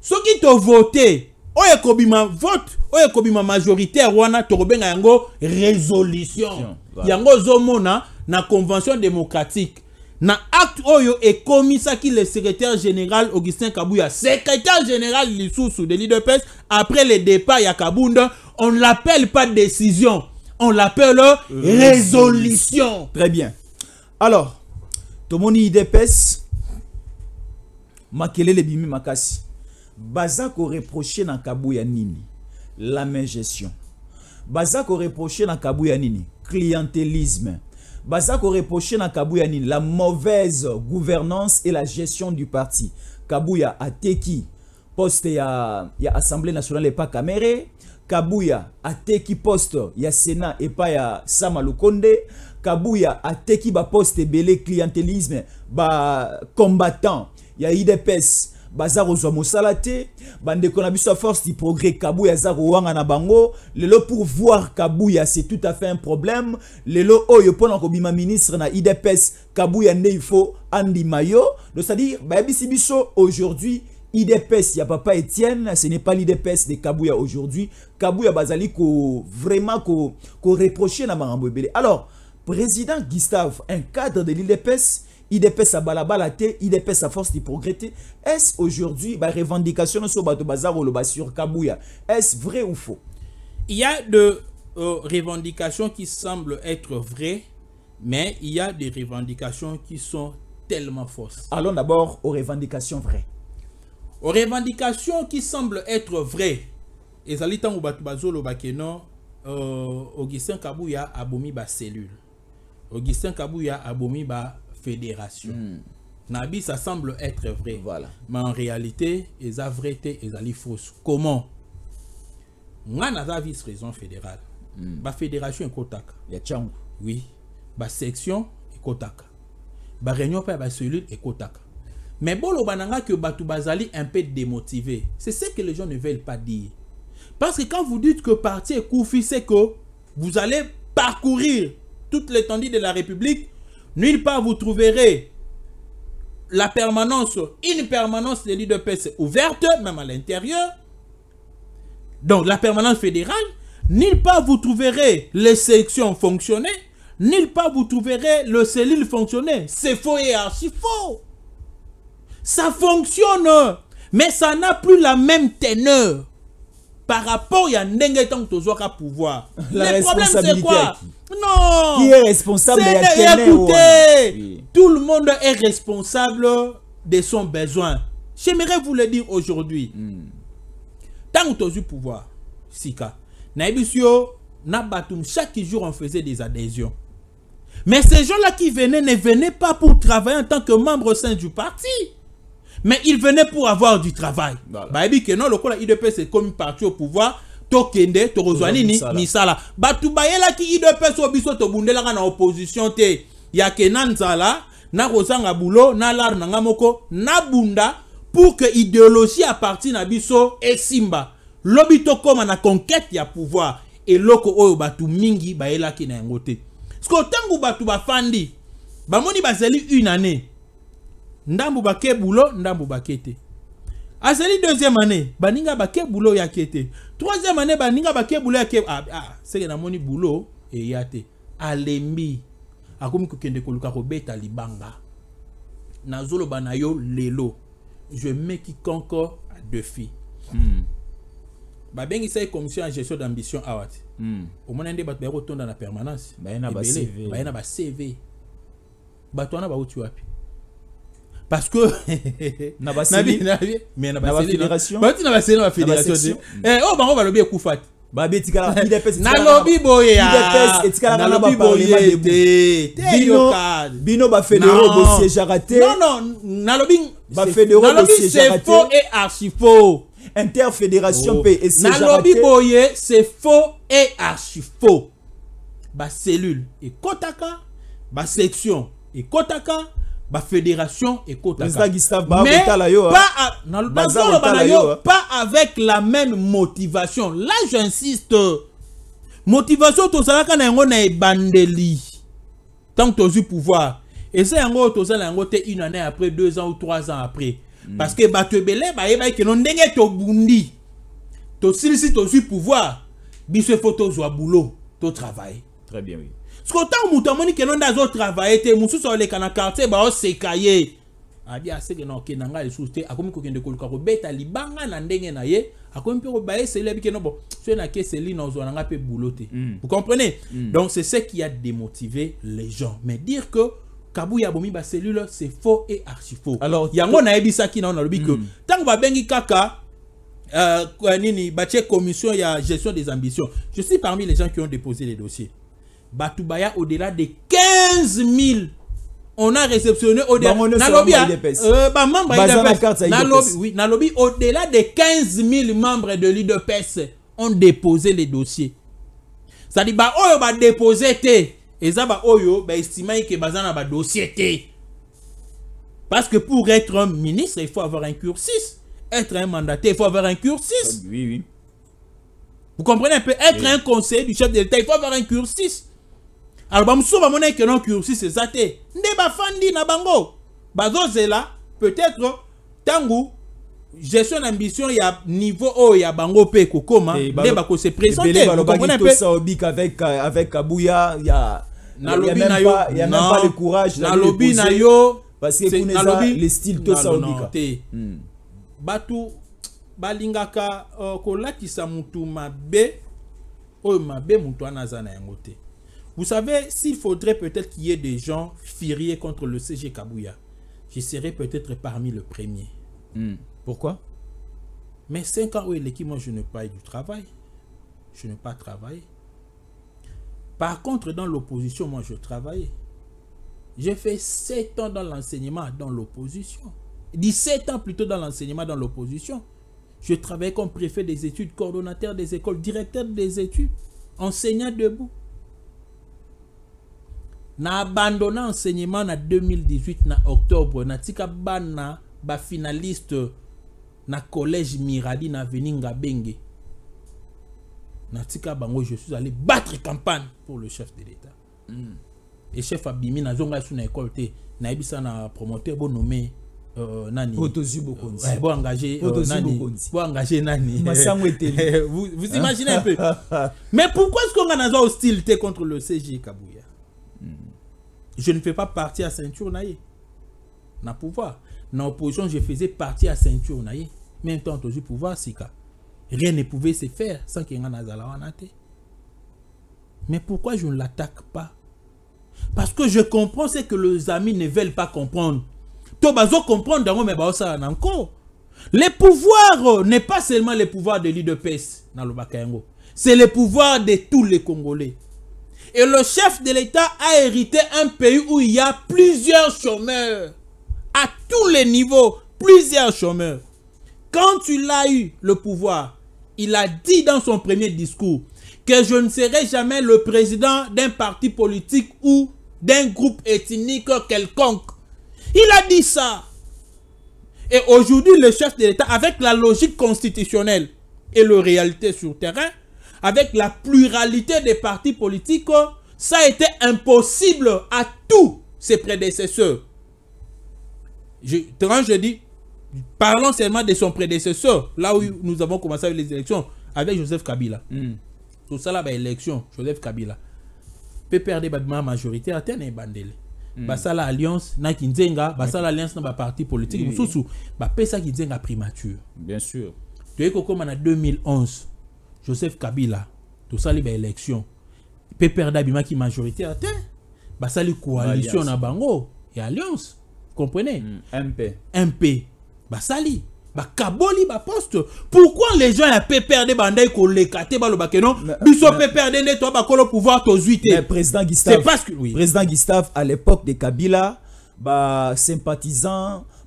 ceux qui t'ont voté oyo ekobima vote majorité. ekobima majoritaire wana tokobenga yango résolution yango zomona na convention démocratique na acte oyo ekomisaki le secrétaire général augustin kabuya secrétaire général sous de l'IDPS après le départ ya kabunda on ne l'appelle pas décision on l'appelle résolution très bien alors tomoni Makele le bimi makasi baza reproché na kabuya nini la main gestion baza reprocher na kabuya nini clientélisme ko reproché na Kabuya nini la mauvaise gouvernance et la gestion du parti. Kabuya teki poste ya ya Assemblée nationale et pas Kamere. Kabuya teki poste ya Sénat et pas ya Samalukonde Lukonde. Kabuya teki ba poste belé clientélisme ba combattant ya IDPS. Bazar aux hommes te bande Konabiso force du progrès Kabouya aza Anabango, na bango lelo pour voir Kabouya, c'est tout à fait un problème lelo oyo mpona Bima ministre na IDEPes, Kabouya nde il faut andima Mayo, donc cest dire biso aujourd'hui Idepes, y'a papa Etienne, ce n'est pas l'IDPS de Kabouya aujourd'hui. Kabouya Bazali, ko, vraiment, ko, ko reprocher na Alors, président Gustave, un cadre de l'IDPS, il dépèse à balabala il dépasse sa force de progrès est-ce aujourd'hui bah, revendication sur bato ou ou sur Kabouya est-ce vrai ou faux il y a de euh, revendications qui semblent être vraies mais il y a des revendications qui sont tellement fausses allons d'abord aux revendications vraies aux revendications qui semblent être vraies Et ça bato euh, augustin kabuya abomi cellule. augustin a ba fédération. Hmm. Nabi, ça semble être vrai. Voilà. Mais en réalité, ils ont vrai, ils ont fausse. Comment Moi, je vice raison fédérale. ma hmm. bah, fédération est Kotaka. Il y Tchang. Oui. ma bah, section est Kotaka. Bah, ma réunion est la Kotaka. Mais bon, le bananga que Batu Bazali un peu démotivé. C'est ce que les gens ne veulent pas dire. Parce que quand vous dites que parti est Koufi, c'est que vous allez parcourir toute l'étendue de la République Nulle part vous trouverez la permanence, une permanence des de paix ouverte, même à l'intérieur. Donc la permanence fédérale, nulle part vous trouverez les sections fonctionner, nulle part vous trouverez le cellule fonctionner. C'est faux et archi faux. Ça fonctionne, mais ça n'a plus la même teneur par rapport à y Tozoka pouvoir. le problème c'est quoi non Qui est responsable de Écoutez, hein? tout le monde est responsable de son besoin. J'aimerais vous le dire aujourd'hui. Hmm. Tant que tu pouvoir, Sika, chaque jour on faisait des adhésions. Mais ces gens-là qui venaient ne venaient pas pour travailler en tant que membre au sein du parti. Mais ils venaient pour avoir du travail. Bah, il dit que non, le coup, là, IDP, c'est comme parti au pouvoir. tokende tokozwa nini misala bato bayelaki idp so biso tobundelaka na opposition te yake na nzala na kozanga bulo na lare na ngai moko nabunda pour ke idéologie ya parti na biso esimba lobi tokóma na conquête ya pouvoir eloko oyo bato mingi bayelaki na yango te parceke ntango bato bafandi bamoni bazali une année ndambo bake bulo ndambo bake te la deuxième année baninga bake boulot ya troisième année baninga bake boulot ke. ah, ah, na moni boulot eya te alembi ko kokende koluka beta libanga nazoloba na yo lelo je mets encore à filles. hmm. bengi Je commission un gestion d'ambition awa ah, hmm. Au hmm. nde ba baya dans na permanence Il na a CV. CV. Il y ba un parce que [laughs] nabasi [laughs] nabi mais pas fédération bati na fédération eh oh bah, on va le babe etikala idps et boye idps etikalaka na bino bino N'a bosiégeaka j'arrête. non non N'a oh. c'est faux et archi faux interfédération p... N'a na c'est faux et archi faux Bah, section, et Kotaka ba fédération et ekotaka mais bazoloba na yo pas avec la même motivation là j'insiste motivation tozalaka na yango na ebandeli tant que tozwi pouvoir eza yango en yango te une année après deux ans ou trois ans après hmm. parce que bato ebele bayebaki eh, keno ndenge tobundi tosilisi tozwi pouvoir biso efo tozwa boulot travail très bien oui kotango moto amoni keno nde azotravaye te mosusu aleka na quartier baoseka ye abi aseke na okende ngai lisusu de akomi kokende koluka kobeta banga na ndenge na ye akomi mpe kobayeseli abi keno bon soki bo, eseli na ozwa na ngai mpe boulot te mm. vous comprenez mm. donc c'est ce qui a démotivé les gens mais dire que kabuya abomi bah, cellule, c'est faux et archi faux alors yango nayebisaki nao nalobi ke mm. ba bengi kaka euh, nini batie commission ya gestion des ambitions je suis parmi les gens qui ont déposé les dossiers Batoubaya au-delà de 15 000 on a réceptionné au-delà bah, nalobi euh, bah, bah nalobi au-delà de 15 000 membres de l'IDPS ont déposé les dossiers ça dit bah oyo bah déposé t'es. et ça bah oyo bah estimé que bazana bah dossier t'es. parce que pour être un ministre il faut avoir un cursus être un mandaté il faut avoir un cursus oui oui vous comprenez un peu être un conseiller du chef de l'État il faut avoir un cursus alors, je ne sais pas si zate. N'eba fandi ne sais pas bah, zela, peut-être, tangu, une ambition y a niveau O, y a bango pe koukoma, eh, bah, de bako se présente. Bele balo bagi tout ça obik avec, avec Kabouya, y na y a même, na yo, y a pas le courage na yo, parce que kouneza, lobi, le style tout hmm. Batu, balingaka, uh, ko lati ma be, Oh ma be moutou anazana na ngote. Vous savez, s'il faudrait peut-être qu'il y ait des gens furieux contre le CG Kabouya, je serais peut-être parmi le premier. Hmm. Pourquoi Mais 5 ans où il moi je pas eu du travail. Je n'ai pas travaillé. Par contre, dans l'opposition, moi, je travaillais. J'ai fait 7 ans dans l'enseignement, dans l'opposition. 17 ans plutôt dans l'enseignement, dans l'opposition. Je travaillais comme préfet des études, coordonnateur des écoles, directeur des études, enseignant debout na abandonné enseignement en 2018 na octobre natika bana bafinaliste na collège miradi na veni ngabenge natika bango je suis allé battre campagne pour le chef de l'état mm. et chef abimi zonga su na école te ibisa na promoteur bonome Euh, nani Otozu euh, bon engagé euh, nani Bokonzi. bon engagé nani [laughs] vous vous imaginez un peu [laughs] mais pourquoi est-ce qu'on a une hostilité contre le CG Kabouya je ne fais pas partie à ceinture naïe. Na pouvoir. je faisais partie à ceinture naïe. Même temps, le pouvoir, sika. Rien ne pouvait se faire sans qu'il y ait un Mais pourquoi je ne l'attaque pas Parce que je comprends ce que les amis ne veulent pas comprendre. Tobazo comprendre dans mais ça bah, Les pouvoirs euh, n'est pas seulement les pouvoirs de l'IDPS dans le C'est le pouvoir de tous les Congolais. Et le chef de l'État a hérité un pays où il y a plusieurs chômeurs. À tous les niveaux, plusieurs chômeurs. Quand il a eu le pouvoir, il a dit dans son premier discours que je ne serai jamais le président d'un parti politique ou d'un groupe ethnique quelconque. Il a dit ça. Et aujourd'hui, le chef de l'État, avec la logique constitutionnelle et le réalité sur terrain, avec la pluralité des partis politiques, ça a été impossible à tous ses prédécesseurs. Je, quand je dis, parlons seulement de son prédécesseur, là où nous avons commencé avec les élections, avec Joseph Kabila. Hmm. Tout ça là, bah, élection, Joseph Kabila. Peut perdre la bah, majorité à y hmm. bah, ça la alliance na kinzenga la alliance bah hmm. parti politique mosusu dit parti primature bien sûr Tu es comme en 2011 Joseph Kabila, tout ça, les élections, peut perdre qui majorité à terre, bah ça, les coalition à Bango et alliance. Comprenez? MP. Hmm, MP. Bah ça, les. Bah, kaboli bah poste pourquoi les gens les PPRD bandai ko peuvent ba perdre non biso ils ne toi qu'on pas pouvoir les le président Gustave c'est parce que oui président Gustave à l'époque de Kabila bah sympathisant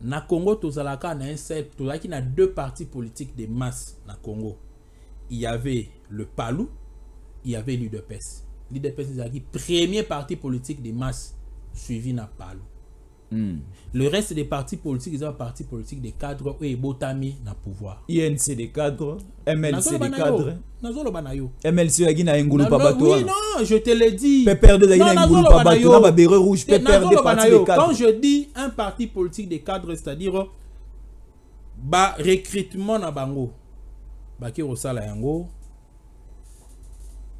na Congo il na un deux partis politiques de masse na Congo il y avait le PALU il y avait l'UDPS l'UDPS le premier parti politique de masse suivi le PALU Hmm. Le reste des partis politiques, ils ont Parti Politique des cadres et Botami na pouvoir. INC des cadres, MLC des cadres. Nazolo banayo. MLC un na ngulu pas Oui non, je te l'ai dit. perdre la na ngulu pas na La béré rouge, peut eh, perdre des cadres. Quand je dis un parti politique des cadres, c'est-à-dire recrutement na bango. Ba y a yango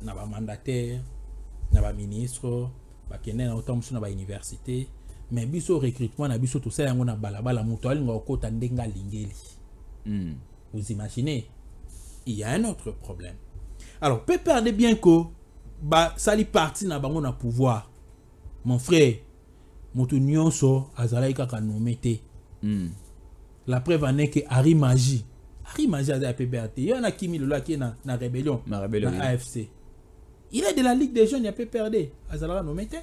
na mandataire, na ministre, ba kenen na autant na université mais biso recrutement na biso ça, yango na balabala moto alinga okota ndenga lingeli mm. vous imaginez il y a un autre problème alors peut perdre bien que sali parti na bango na pouvoir mon frère moto nyonso so kaka nome te hmm. la preuve en est que harry magi harry magi Il y en a qui mis le na, na rébellion na, rébellion, afc il est de la ligue des jeunes a mpe perde azalaka no te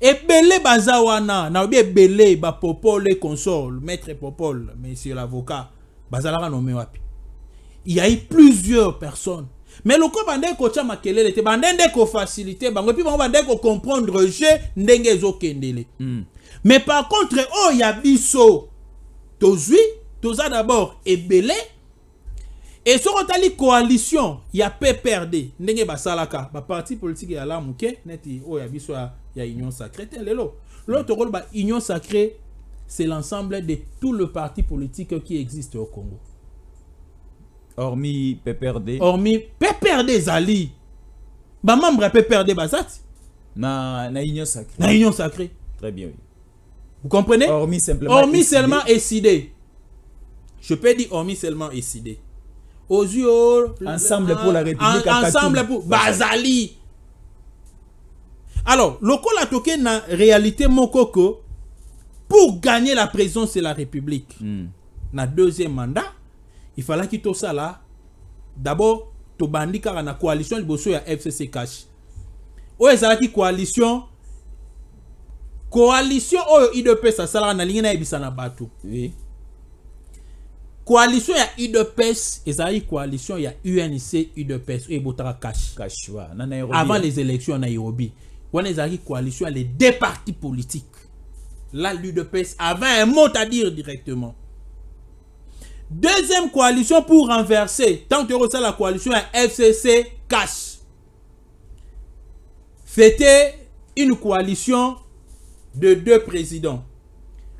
ebele baza wana nayebi ebele bapopole console maître popole monsieur l'avocat Il y wapi eu plusieurs personnes mais loko ko kotia makelele te bandende ko facilité, bango puis bango ko comprendre. jeu ndenge zo kendele hmm. mais par contre oh ya biso tozui toza d'abord ebele et sur la coalition il y a PPRD ndenge basalaka ma parti politique qui la là, neti y il y a union sacrée l'autre rôle union sacrée c'est l'ensemble de tout le parti politique qui existe au Congo hormis PPRD hormis PPRD Zali Ma membre PPRD Bazat. na na union sacrée na union sacrée très bien oui vous comprenez hormis simplement hormis seulement SID je peux dire hormis seulement SID ensemble pour la République. ensemble pour Bazali. Alors, a toqué la réalité coco pour gagner la présidence de la République. Mm. Na deuxième mandat, il fallait qu'il tout ça là. D'abord, to bandi car na coalition liboso ya FCC cash. est-ce que coalition coalition oyo IDP sasalaka na ligne na yebisa na Oui coalition a UDPS coalition ya UNC UDPS et cash cash avant les élections en Nairobi Quand coalition les deux partis politiques là l'UDPS avait un mot à dire directement deuxième coalition pour renverser tant que ça la coalition à FCC cash c'était une coalition de deux présidents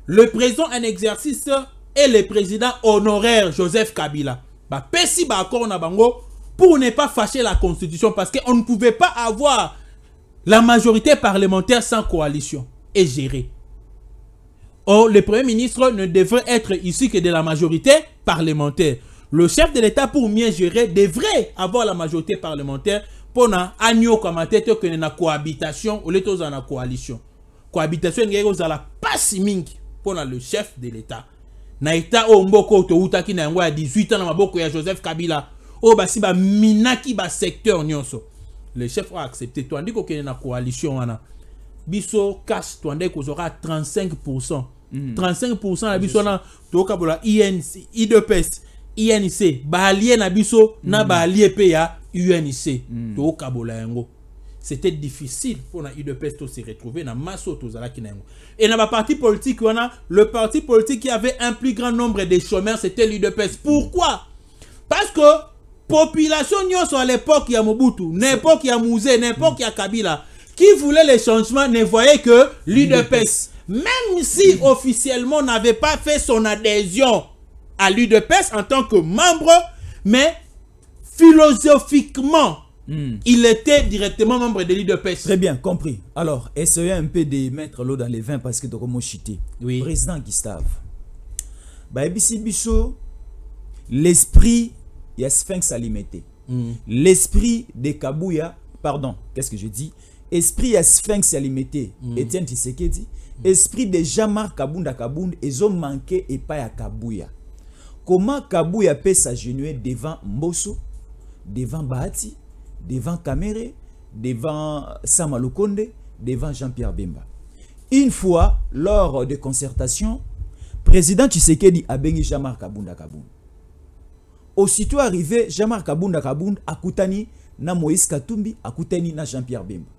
le président un exercice et le président honoraire Joseph Kabila. Bah, Pessi pour ne pas fâcher la constitution parce qu'on ne pouvait pas avoir la majorité parlementaire sans coalition et gérer. Or, le Premier ministre ne devrait être ici que de la majorité parlementaire. Le chef de l'État, pour mieux gérer, devrait avoir la majorité parlementaire pour agno comme tête que la cohabitation ou la coalition. Cohabitation, la si mingi pour le chef de l'État na état Mboko 18 ans na maboko ya joseph kabila oyo basi ba secteur nyonso le chef Il y ke na coalition wana biso cash toandai zora 35 35% un biso na to wana INC idps inc baalie na biso na na hmm. pe ya unc hmm. To yango c'était difficile pour UDPS de se retrouver dans maso Et de yango et politique, partie politique le parti politique qui avait un plus grand nombre de chômeurs c'était l'UDPS pourquoi parce que population pas à l'époque Yamobutu, Mobutu na a à n'importe y a Kabila qui voulait les changements ne voyait que l'UDPS même si officiellement n'avait pas fait son adhésion à l'UDPS en tant que membre mais philosophiquement Hmm. Il était directement membre de l'IDPS. E Très bien, compris. Alors, essayez un peu de mettre l'eau dans les vins parce que Doromo Chité, oui. président Gustave, bah, l'esprit, il y a Sphinx alimenté. Hmm. L'esprit de Kabouya, pardon, qu'est-ce que je dis Esprit, il y a Sphinx alimenté. que Etienne esprit de Jamar Kabunda Kabounda, ils ont manqué et pas à Kabouya. Comment Kabouya peut s'agenouiller devant Mbosso, devant Bahati devant Kamere, devant Samalou devant Jean-Pierre Bemba. Une fois, lors de concertation, président Tshisekedi a béni Jamar Kabunda Kabunda. Aussitôt arrivé, Jamar Kabunda Akutani, a koutani na Moïse Katumbi, a koutani na Jean-Pierre Bemba.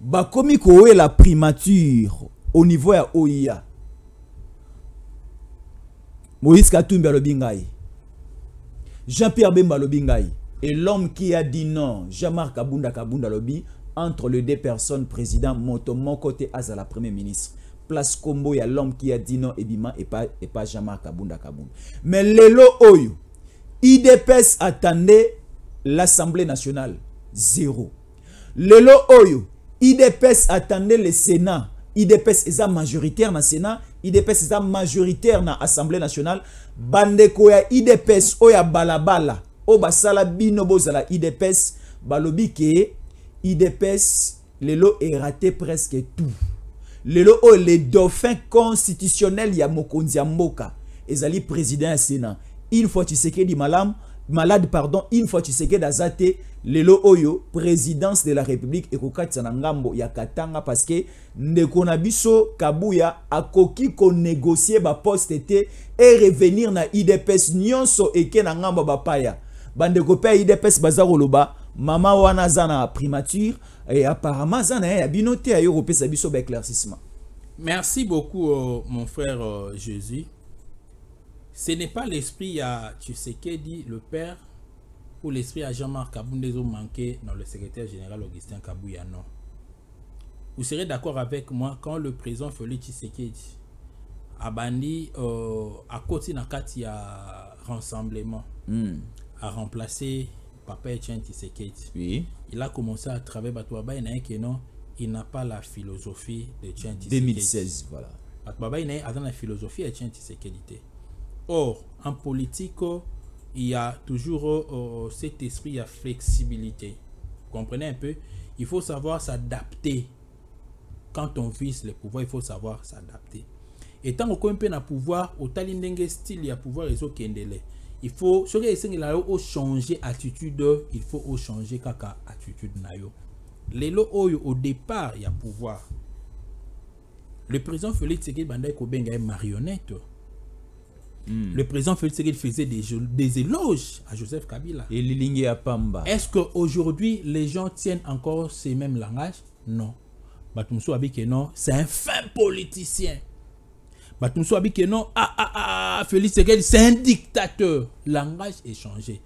Bakomi kowe la primature au niveau ya OIA. Moïse Katumbi a le Jean-Pierre Bemba a et l'homme qui a dit non, Jamar Kabunda Kabunda Lobby, entre les deux personnes, président mon côté Azala, premier ministre. Place combo, il y a l'homme qui a dit non, et et pas, et pas Jamar Kabunda Kabunda. Mais Lelo Oyo, IDPS attendait l'Assemblée nationale, zéro. Lelo Oyo, IDPS attendait le Sénat, IDPS est majoritaire dans le Sénat, IDPS est majoritaire dans l'Assemblée nationale. koya IDPS, Oya Balabala. O basala bino bozala idps balobi ke idps lelo e raté presque tout lelo o le dauphin constitutionnel ya mokonzi ya ezali président sena. sénat une fois di malam malade pardon une fois que aza te lelo oyo présidence de la république et na ngambo ya katanga parce que ndeko na biso kabuya akoki négocier ba te et revenir na idps nyonso eke na ngambo ba bapaya bandeko mpe idps Bazaro Loba, mama wana aza primature et apparemment aza na ye ya europe te aye biso éclaircissement merci beaucoup euh, mon frère euh, jésus ce n'est pas l'esprit à dit le père, ou l'esprit à Jean-Marc Kabundezo manqué dans le secrétaire général Augustin Kabouya, non. Vous serez d'accord avec moi quand le président Félix Tshisekedi a bandi euh, à côté nakati cas rassemblement. Mm a remplacé Papa Etienne Tisekate. Oui. Il a commencé à travailler Batouaba et non, il n'a pas la philosophie de Etienne 2016, voilà. Batouaba il a la philosophie Etienne Or, en politique, il y a toujours euh, cet esprit à flexibilité. Vous comprenez un peu Il faut savoir s'adapter. Quand on vise le pouvoir, il faut savoir s'adapter. Et tant qu'on peut le pouvoir, au talindenge style, il y a pouvoir et au kendele il faut changer attitude il faut changer kaka attitude nayo. yo lelo oyo au départ ya pouvoir le président félix tshisekedi bandai kobenga marionnette hmm. Le président Félix Tshisekedi faisait des, des, éloges à Joseph Kabila. Et Lilingue à Pamba. Est-ce que aujourd'hui les gens tiennent encore ces mêmes langages Non. Batumso a non, c'est un fin politicien nous a que non, ah ah ah, Félix Seguel, c'est un dictateur. Langage est changé.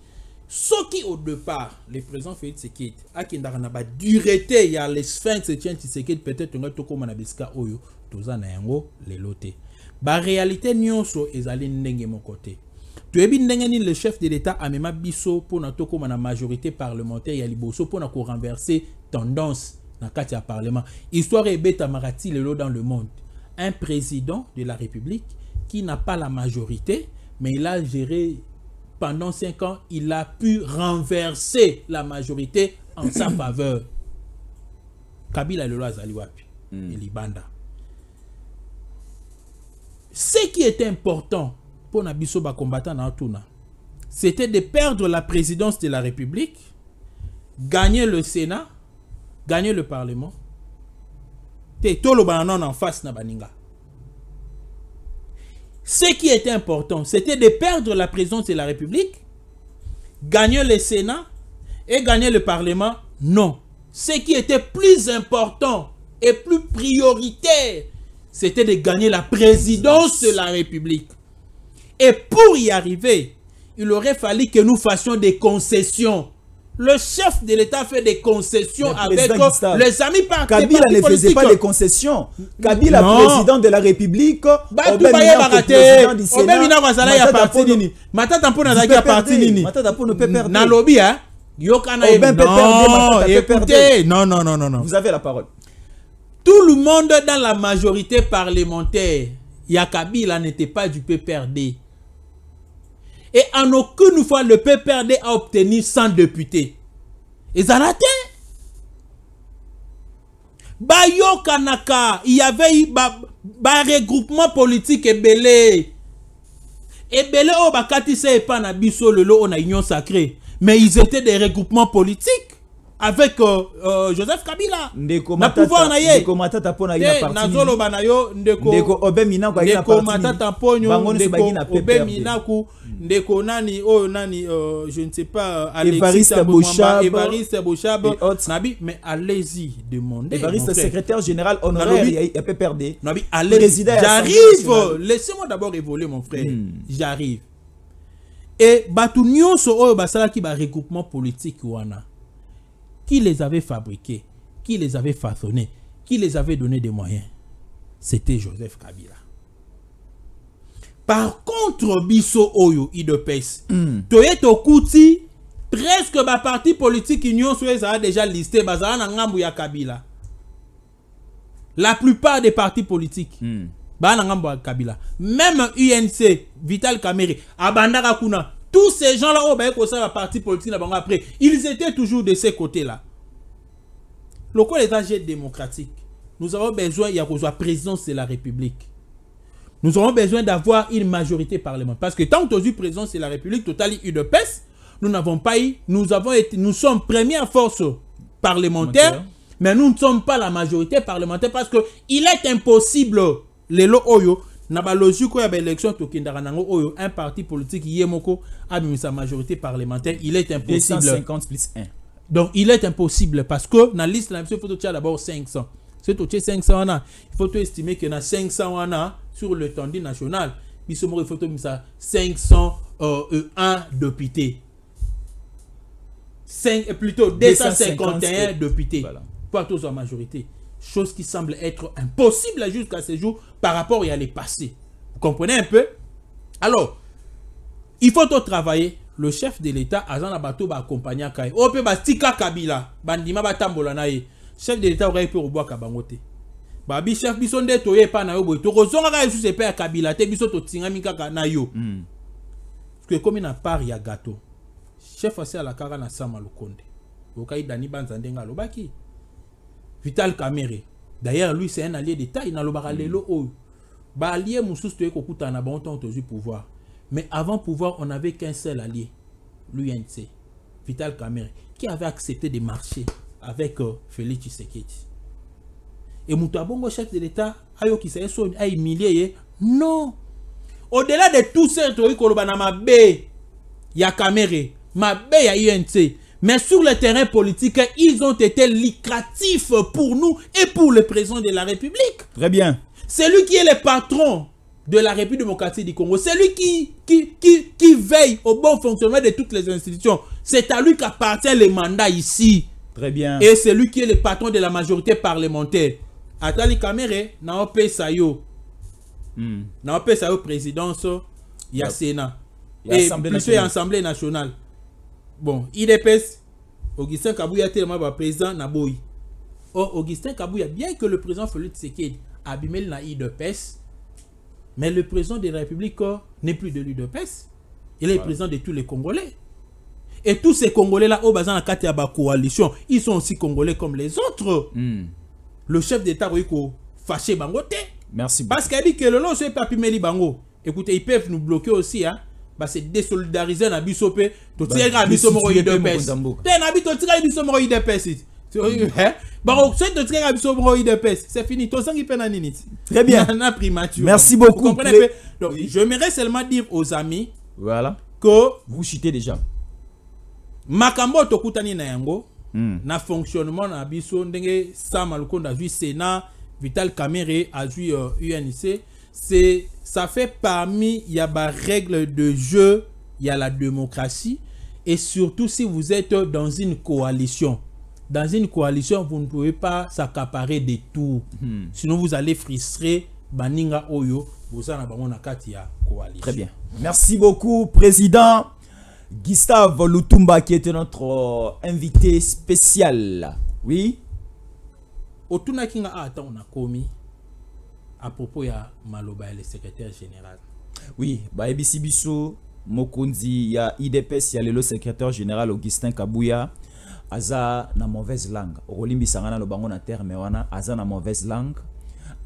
Ce qui au départ, le président Félix Sekedi, a qui n'a pas dureté, il y a les sphinx et tient Sekedi, peut-être on a tout comme un a oyo, tout ça n'a yango, le loté Ba réalité nyonso, ils allaient n'engue mon côté. Tu es bien le chef de l'État a même biso pour na toko na majorité parlementaire yali boso pour na renverser tendance na katia parlement. Histoire ebeta marati le lot dans le monde un président de la République qui n'a pas la majorité, mais il a géré pendant cinq ans, il a pu renverser la majorité en sa [coughs] faveur. Kabila le loi Zaliwapi hmm. Libanda. Ce qui était important pour Nabiso combattant tourna, c'était de perdre la présidence de la République, gagner le Sénat, gagner le Parlement en face ce qui était important c'était de perdre la présidence de la république gagner le sénat et gagner le parlement non ce qui était plus important et plus prioritaire c'était de gagner la présidence de la république et pour y arriver il aurait fallu que nous fassions des concessions le chef de l'État fait des concessions le avec les amis par Kabila ne faisait pas des concessions. Kabila, non. président de la République, Même Baraté, Obemina Wazala a parti nini. Matata Mpona Zaki a parti nini. Matata Mpona peut perdre. Hein? Na lobby, hein. Yokana oh, ben non, écoutez, non, non, non, non, non. Vous avez la parole. Tout le monde dans la majorité parlementaire, Yakabila n'était pas du PPRD. Et en aucune fois, le PPRD a obtenu 100 députés. Et ça Bayo Kanaka, il y avait un regroupement politique et belé. Et belé, au oh, bakati se pas na le on a union sacrée. Mais ils étaient des regroupements politiques avec euh, euh, Joseph Kabila ndeko na pouvoir na ye ndeko matata pona ye eh, parti nazoloba na yo ndeko ndeko obemina ko ayina parti ndeko matata ponyo ndeko obemina ko ndeko nani oh nani euh, je ne sais pas Alexis Evariste Bochab Evariste Bochab nabi mais allez-y demander Evariste secrétaire général honoraire il y a perdre. nabi allez j'arrive laissez-moi d'abord évoluer mon frère hmm. j'arrive et bato nyonso oyo basalaki regroupement politique wana qui les avait fabriqués, qui les avait façonnés, qui les avait donné des moyens, c'était Joseph Kabila. Par contre, Bissot oyo idepes, es hmm. au Kouti, presque ma partie politique union a déjà listé bas Kabila. La plupart des partis politiques hmm. bah, même UNC Vital Kamere Abandarakuna. Tous ces gens-là, au oh, ben, ça la partie politique là après, ils étaient toujours de ces côtés-là. Le est démocratique, nous avons besoin, il y a la présidence de la République. Nous avons besoin d'avoir une majorité parlementaire. Parce que tant que tu présence de la République, totale une de nous n'avons pas eu, nous avons été, nous sommes première force parlementaire, mais nous ne sommes pas la majorité parlementaire parce qu'il est impossible, les lots oh, na ba logique oyo ya baélection tokendaka nango oyo un parti politique a mis sa majorité parlementaire il est impossible 50 1 donc il est impossible parce que na liste photo biso d'abord 500 c'est totie 500 ans il faut estimer que na 500 ans sur le tendi national biso moko photo faut tobimisa 500 euh, député 5 plutôt 251 députés voilà. pour tous en majorité chose qui semble être impossible jusqu'à ce jour par rapport à les passés. Vous comprenez un peu Alors, il faut travailler. Le chef de l'État, Azan Abato, va accompagner Kaye. Oh, pe, Stika Kabila. Bandima, Batambolanae. Chef de l'État, aurait pu revoir Kabangote. Babi, chef, bison de toye pa na yo boy. To Kabila. Te biso to tingami kaka na yo. Hmm. Parce que comme il n'a pas a gâteau. Chef, assis à la kara na Sama Lukonde. Okai Dani Banzandenga Lobaki. Vital Kamere. D'ailleurs, lui, c'est un allié d'État. Il n'a le baralelo. Bah allié Moussous Toyekokutana, bon bah, temps le pouvoir. Mais avant pouvoir, on n'avait qu'un seul allié, l'UNC, Vital Kamere, qui avait accepté de marcher avec euh, Félix Tshisekedi. Et Moutabongo, chef de l'État, a humilié. Eh? Non! Au-delà de tout ça, il y a ya Kamere, il y a UNC. Mais sur le terrain politique, ils ont été lucratifs pour nous et pour le président de la République. Très bien. C'est lui qui est le patron de la République démocratique du Congo. C'est lui qui, qui, veille au bon fonctionnement de toutes les institutions. C'est à lui qu'appartient les mandats ici. Très bien. Et c'est lui qui est le patron de la majorité parlementaire. Atali Kamere, Naopé Sayo. Hmm. Naopé Sayo, présidence, Sénat. Et Assemblée nationale bon idps augustin kabuya tellement va président Naboy. or augustin Kabouya, bien que le président félix tshisekedi Naï de Pes, mais le président de la république oh, n'est plus de lui PES, il est ouais. président de tous les congolais et tous ces congolais là au basan de la coalition, ils sont aussi congolais comme les autres hmm. le chef d'état akoki fâché fâché te merci parce dit que le est papi Meli bango écoutez ils peuvent nous bloquer aussi hein, bah, c'est basedésolidarize na biso mpe totikali kaka biso moko idps te na bi totikali biso moko idps iti bakosoki de kaka biso moko idps c'est fini tozangi mpe na nini ti très bien [laughs] na primature merci beaucoup pe donc j'aimerais seulement dire aux amis voilà que vous chitez déjà makambo tokutani na yango mm. na fonctionnement na biso ndenge sa lokondo azwi sénat vital camere azwi uh, unc c'est ça fait parmi il y a bah, règles de jeu, il y a la démocratie et surtout si vous êtes dans une coalition. Dans une coalition, vous ne pouvez pas s'accaparer des tout. Hmm. Sinon, vous allez frustrer Baninga Oyo. Très bien. Merci beaucoup, Président Gustave Lutumba, qui était notre euh, invité spécial. Oui. Otuna ah, on a commis à propos ya maloba le secrétaire général oui bayebisi biso mokonzi ya idps ya lelo secrétaire général augustin kabuya aza na mauvaise langue okolimbisa ngai naloba na terme wana aza na mauvaise langue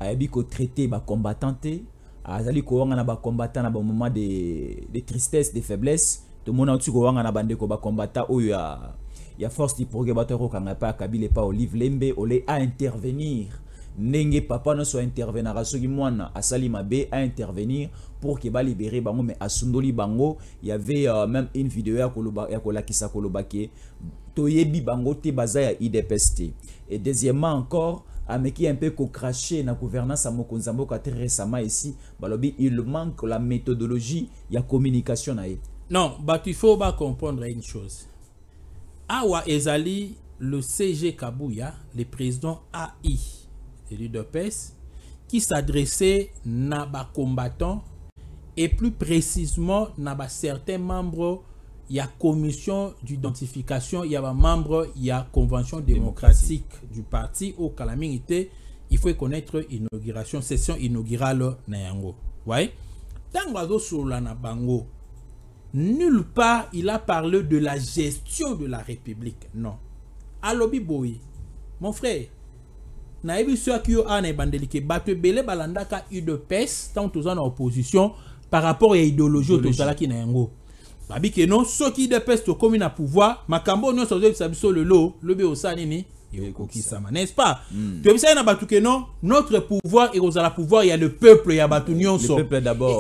ayebi kotraite bacombattant te azali kowanga na na moment de, de tristesse de faiblesse tomona oti kowanga na bandeko bacombattant oyo ya, ya force du progrès bato akokanga pas kabile pas olive lembe ole a intervenir Nenge papa nyonso so soki mwana asali mabe intervenir pour ke balibere bango me asundoli bango y avait euh, même une video ya kolakisa koloba ke toyebi bango te baza ya idps et deuxièmement encore ameki un peu cracher na gouvernance ya Mokonzambo ya très récemment ici balobi il manque la méthodologie ya communication na non mais il faut comprendre une chose awa ezali le cg kabuya le président ai qui s'adressait à combattant et plus précisément à certains membres il y a commission d'identification, il y a membre, il y a convention démocratique, du parti au calamité. Il faut connaître inauguration, session inaugurale nayango yango. dans sur la nabango. Nulle part il a parlé de la gestion de la République. Non. Alobi Boy, mon frère, nayebi soki yo awa na ebandeli ke bato ebele balandaka udepes tant toza na opposition par rapport ya idéologie oyo tozalaki na yango babi non soki udepes tokómi na pouvoir makambo oyo nyonso azoyebisa biso lelo lobi osala nini ekokisama n'est-ce pas mm. toyebisaki na bato ke non notre pouvoir ekozala pouvoir ya le peuple ya bato nyonso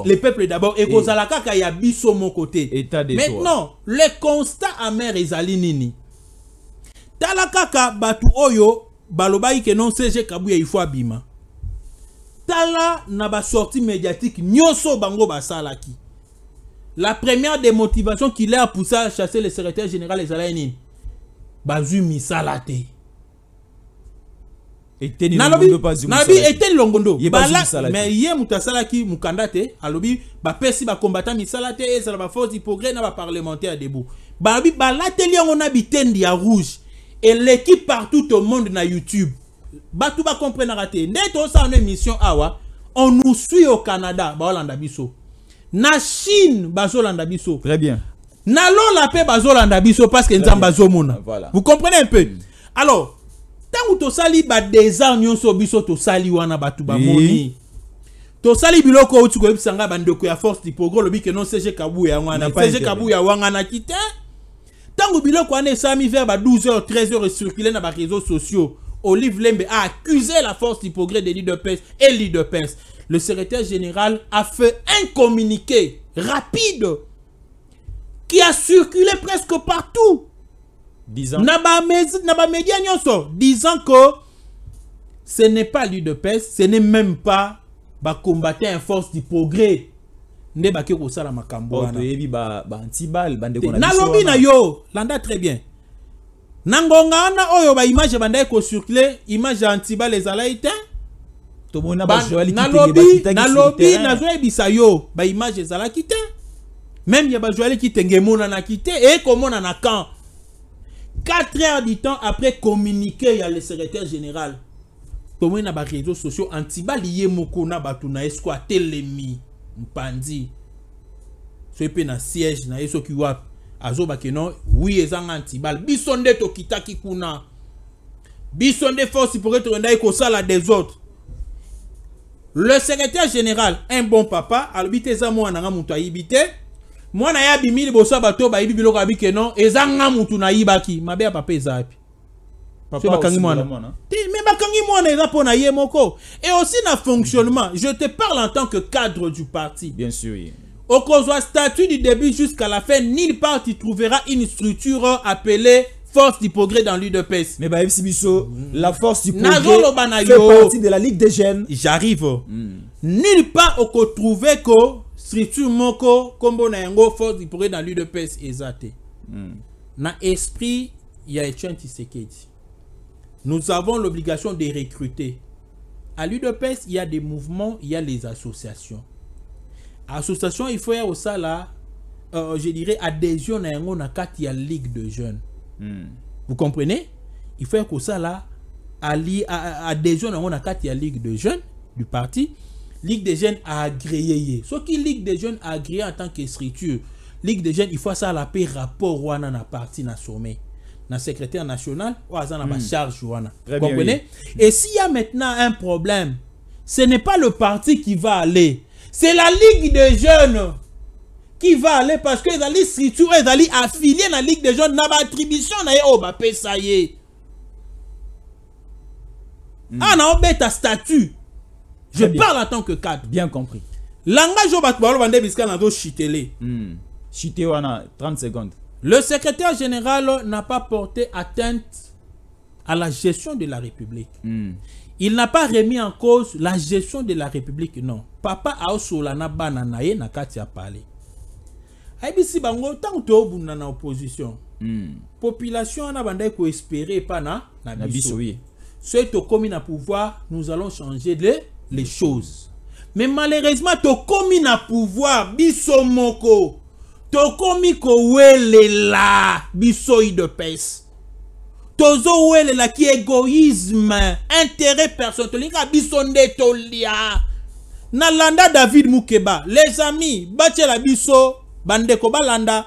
le peuple d'abord ekozala kaka ya biso moko te maintenant le constat amer ezali nini tala kaka bato oyo balobai ke non cg kabuya faut abima tala na sorti médiatique nyoso bango salaki. la première des motivations qui leur poussa à chasser le secrétaire général ezalaki nini pas misala te Nabi eteni longondo mais ye moto asalaki ba te alobi bapesi bakombata misala te ezala baforce hypogré na parlementaire debout balobi balateli on na tendi ya rouge l'équipe partout au monde na youtube bato comprendre raté. nde ça en émission awa on nous suit au canada baolanda biso na chine bazolanda biso très bien na la paix bazolanda biso parce que nzambe mona. voilà. vous comprenez un peu mm. alors to sali des tosali badésert so biso to sali wana bato bamoni oui. sali biloko outi koyebisa sanga bandeko ya force pogolo bi ke non sege kabuya wana sege kabuya wangana te ntango est samedi vers 12h 13h dans na réseaux sociaux olive lembe a accusé la force du progrès de l'idepes et l'idepes le secrétaire général a fait un communiqué rapide qui a circulé presque partout disant na disant que ce n'est pas de paix ce n'est même pas combattre en force du progrès nde bake kosala makambo wana toyebi bantibale bande nalobi na yo landa très bien na oyo ba image baimage ko circuler image ya antibale ezalai te nalobi sa yo ba baimage ezalaki te même ya bazwali kitenge emonanaki te ekomonana quand 4 heures du temps après communiqué ya le secrétaire général tomoni na réseaux sociaux antibal ye moko na bato na ye les atelemi mpandi so na siège na esoki wap azo non wi ezanga ntibala bisonde tokita tokitaki kuna biso force force être un ko sala des autres le secrétaire général un bon papa albite za mwana nga moi na mwana ya bimili ya bato bayibi biloko abi non eza nga na nayibaki mabe ya papa ezapi Hein. mais quand mwana te me bakangi mwana eza mpo na Et aussi na fonctionnement je te parle en tant que cadre du parti bien sûr Au de la statut du début jusqu'à la fin nulle part tu trouveras une structure appelée force du progrès dans l'UDPS. Mais bah, FC Bisso, la force du progrès fait partie de la Ligue des jeunes. J'arrive. Hmm. Nulle part au trouver que structure moko combo force du progrès dans l'UDPS exacté. Mm. Dans esprit il y a qui Etienne dit. Nous avons l'obligation de recruter. À l'UDPS, il y a des mouvements, il y a les associations. Association, il faut avoir, ça euh, je dirais, adhésion à un il y ligue de jeunes. Hmm. Vous comprenez Il faut que ça là, adhésion à un il y ligue de jeunes du parti. Ligue des jeunes a agréé. Ce qui ligue des jeunes a en tant que structure. Ligue des jeunes, il faut ça la paix rapport à la partie na sommet na secrétaire national ou à la hmm. charge et s'il y a maintenant un problème ce n'est pas le parti qui va aller c'est la ligue des jeunes qui va aller parce qu'ils allaient structurer ils allaient affilier la ligue des jeunes na ba attribution na oh, hmm. ah statut je parle en tant que cadre bien compris langage au bateau na 30 secondes le secrétaire général n'a pas porté atteinte à la gestion de la République. Hmm. Il n'a pas remis en cause la gestion de la République, non. Papa la Banana et na a parlé. si bango tant que na opposition. Hmm. Population en bandai ko espérer pas na na biso. Ceux qui commis na pouvoir, nous allons changer les, les choses. Mais malheureusement, to commis na pouvoir biso moko tokomi la biso la qui egoïsme intérêt personnel tolingaka biso nde tolia nalanda david mukeba les amis la biso bandeko balanda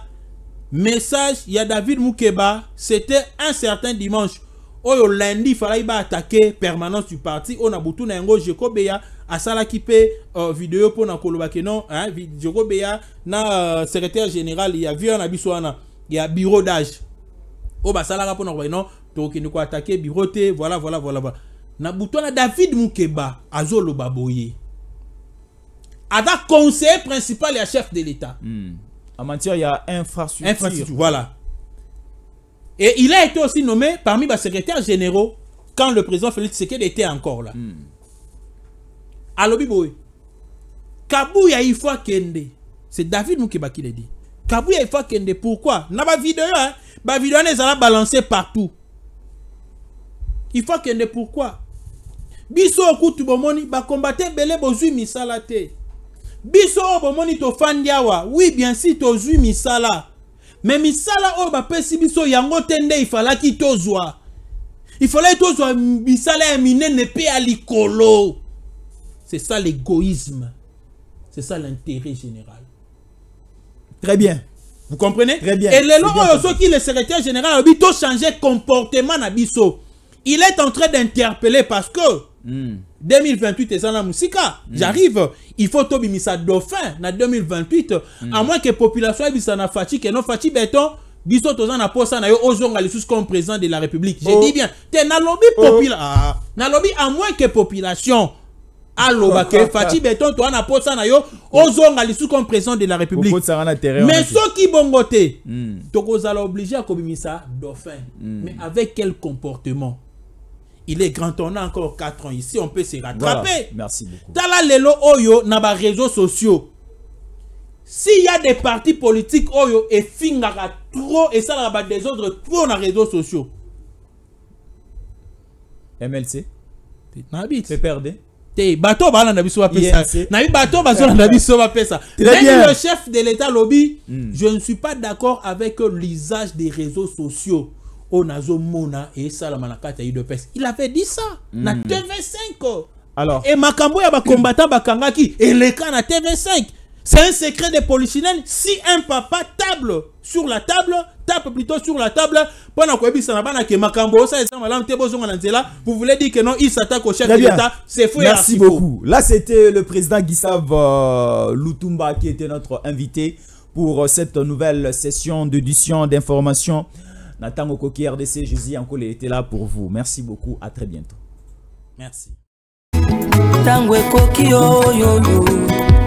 message ya david mukeba c'était un certain dimanche oyo lundi attaquer attaquer permanence du parti a na butu na yango à mpe euh, vidéo pour mpona koloba que non hein, vidéo beya na euh, secrétaire général il y a biso wana ya bureau d'age là basalaka mpona koloba ke non qui koatake bureau t voilà voilà voilà, voilà. na bouton david mukeba azoloba boye ta conseiller principal à chef de l'état À hmm. en matière y infrastructure. infrastructure voilà et il a été aussi nommé parmi les secrétaires généraux quand le président Félix Tshisekedi était encore là hmm biboy. boye ya Ifa kende. c'est david mukeba qui l'a dit ya ifo kende pourquoi na vidéo, hein? vidéo n'est balance balancer partout ifo kende pourquoi biso okutu bomoni bakombate Belé bozwi misala te biso bomoni to fandiawa. Oui bien si zui misala mais misala ba bapesi biso yango tende te nde Il tozwa ifalaki tozwa misala ya ne pe alikolo. C'est ça l'égoïsme. C'est ça l'intérêt général. Très bien. Vous comprenez Très bien. Et le long qui le secrétaire général a changer comportement à Bissot. Il est en train d'interpeller parce que mm. 2028 et la musique. j'arrive, il faut tobi ça dauphin na 2028 hmm. à moins que population ça na fati que non fatigue, béton ben biso toza na posa na yo à l'issue comme président de la République. J'ai oh. dit dis bien, dans na lobby populaire, oh. Ah. à moins que population alobaka [laughs] fati beton a posa na yo ozonga lisusu comme président de la république mais soki bongo te mm. obliger à ya ça, dauphin hmm. mais avec quel comportement il est grand on a encore 4 ans ici on peut se rattraper merci beaucoup tala lelo oyo na réseaux sociaux s'il y a des partis politiques oyo efingaka trop des autres, trop na réseaux sociaux mlc es perdu te bato biso na bato biso pesa même le chef de l'état lobby, hmm. je ne suis pas d'accord avec l'usage des réseaux sociaux au oh, nazomona et na kati de il avait dit ça mm. na tv5 alors et makambo ya bacombattant bakangaki cas e na tv5 c'est un secret des polichinelles. Si un papa table sur la table, tape plutôt sur la table, vous voulez dire que non, il s'attaque au chef de l'État. C'est fou. Merci beaucoup. Là, c'était le président Guisab euh, Lutumba qui était notre invité pour euh, cette nouvelle session d'édition d'information. Nathan Koki, RDC, Jésus encore était là pour vous. Merci beaucoup. À très bientôt. Merci. Oh,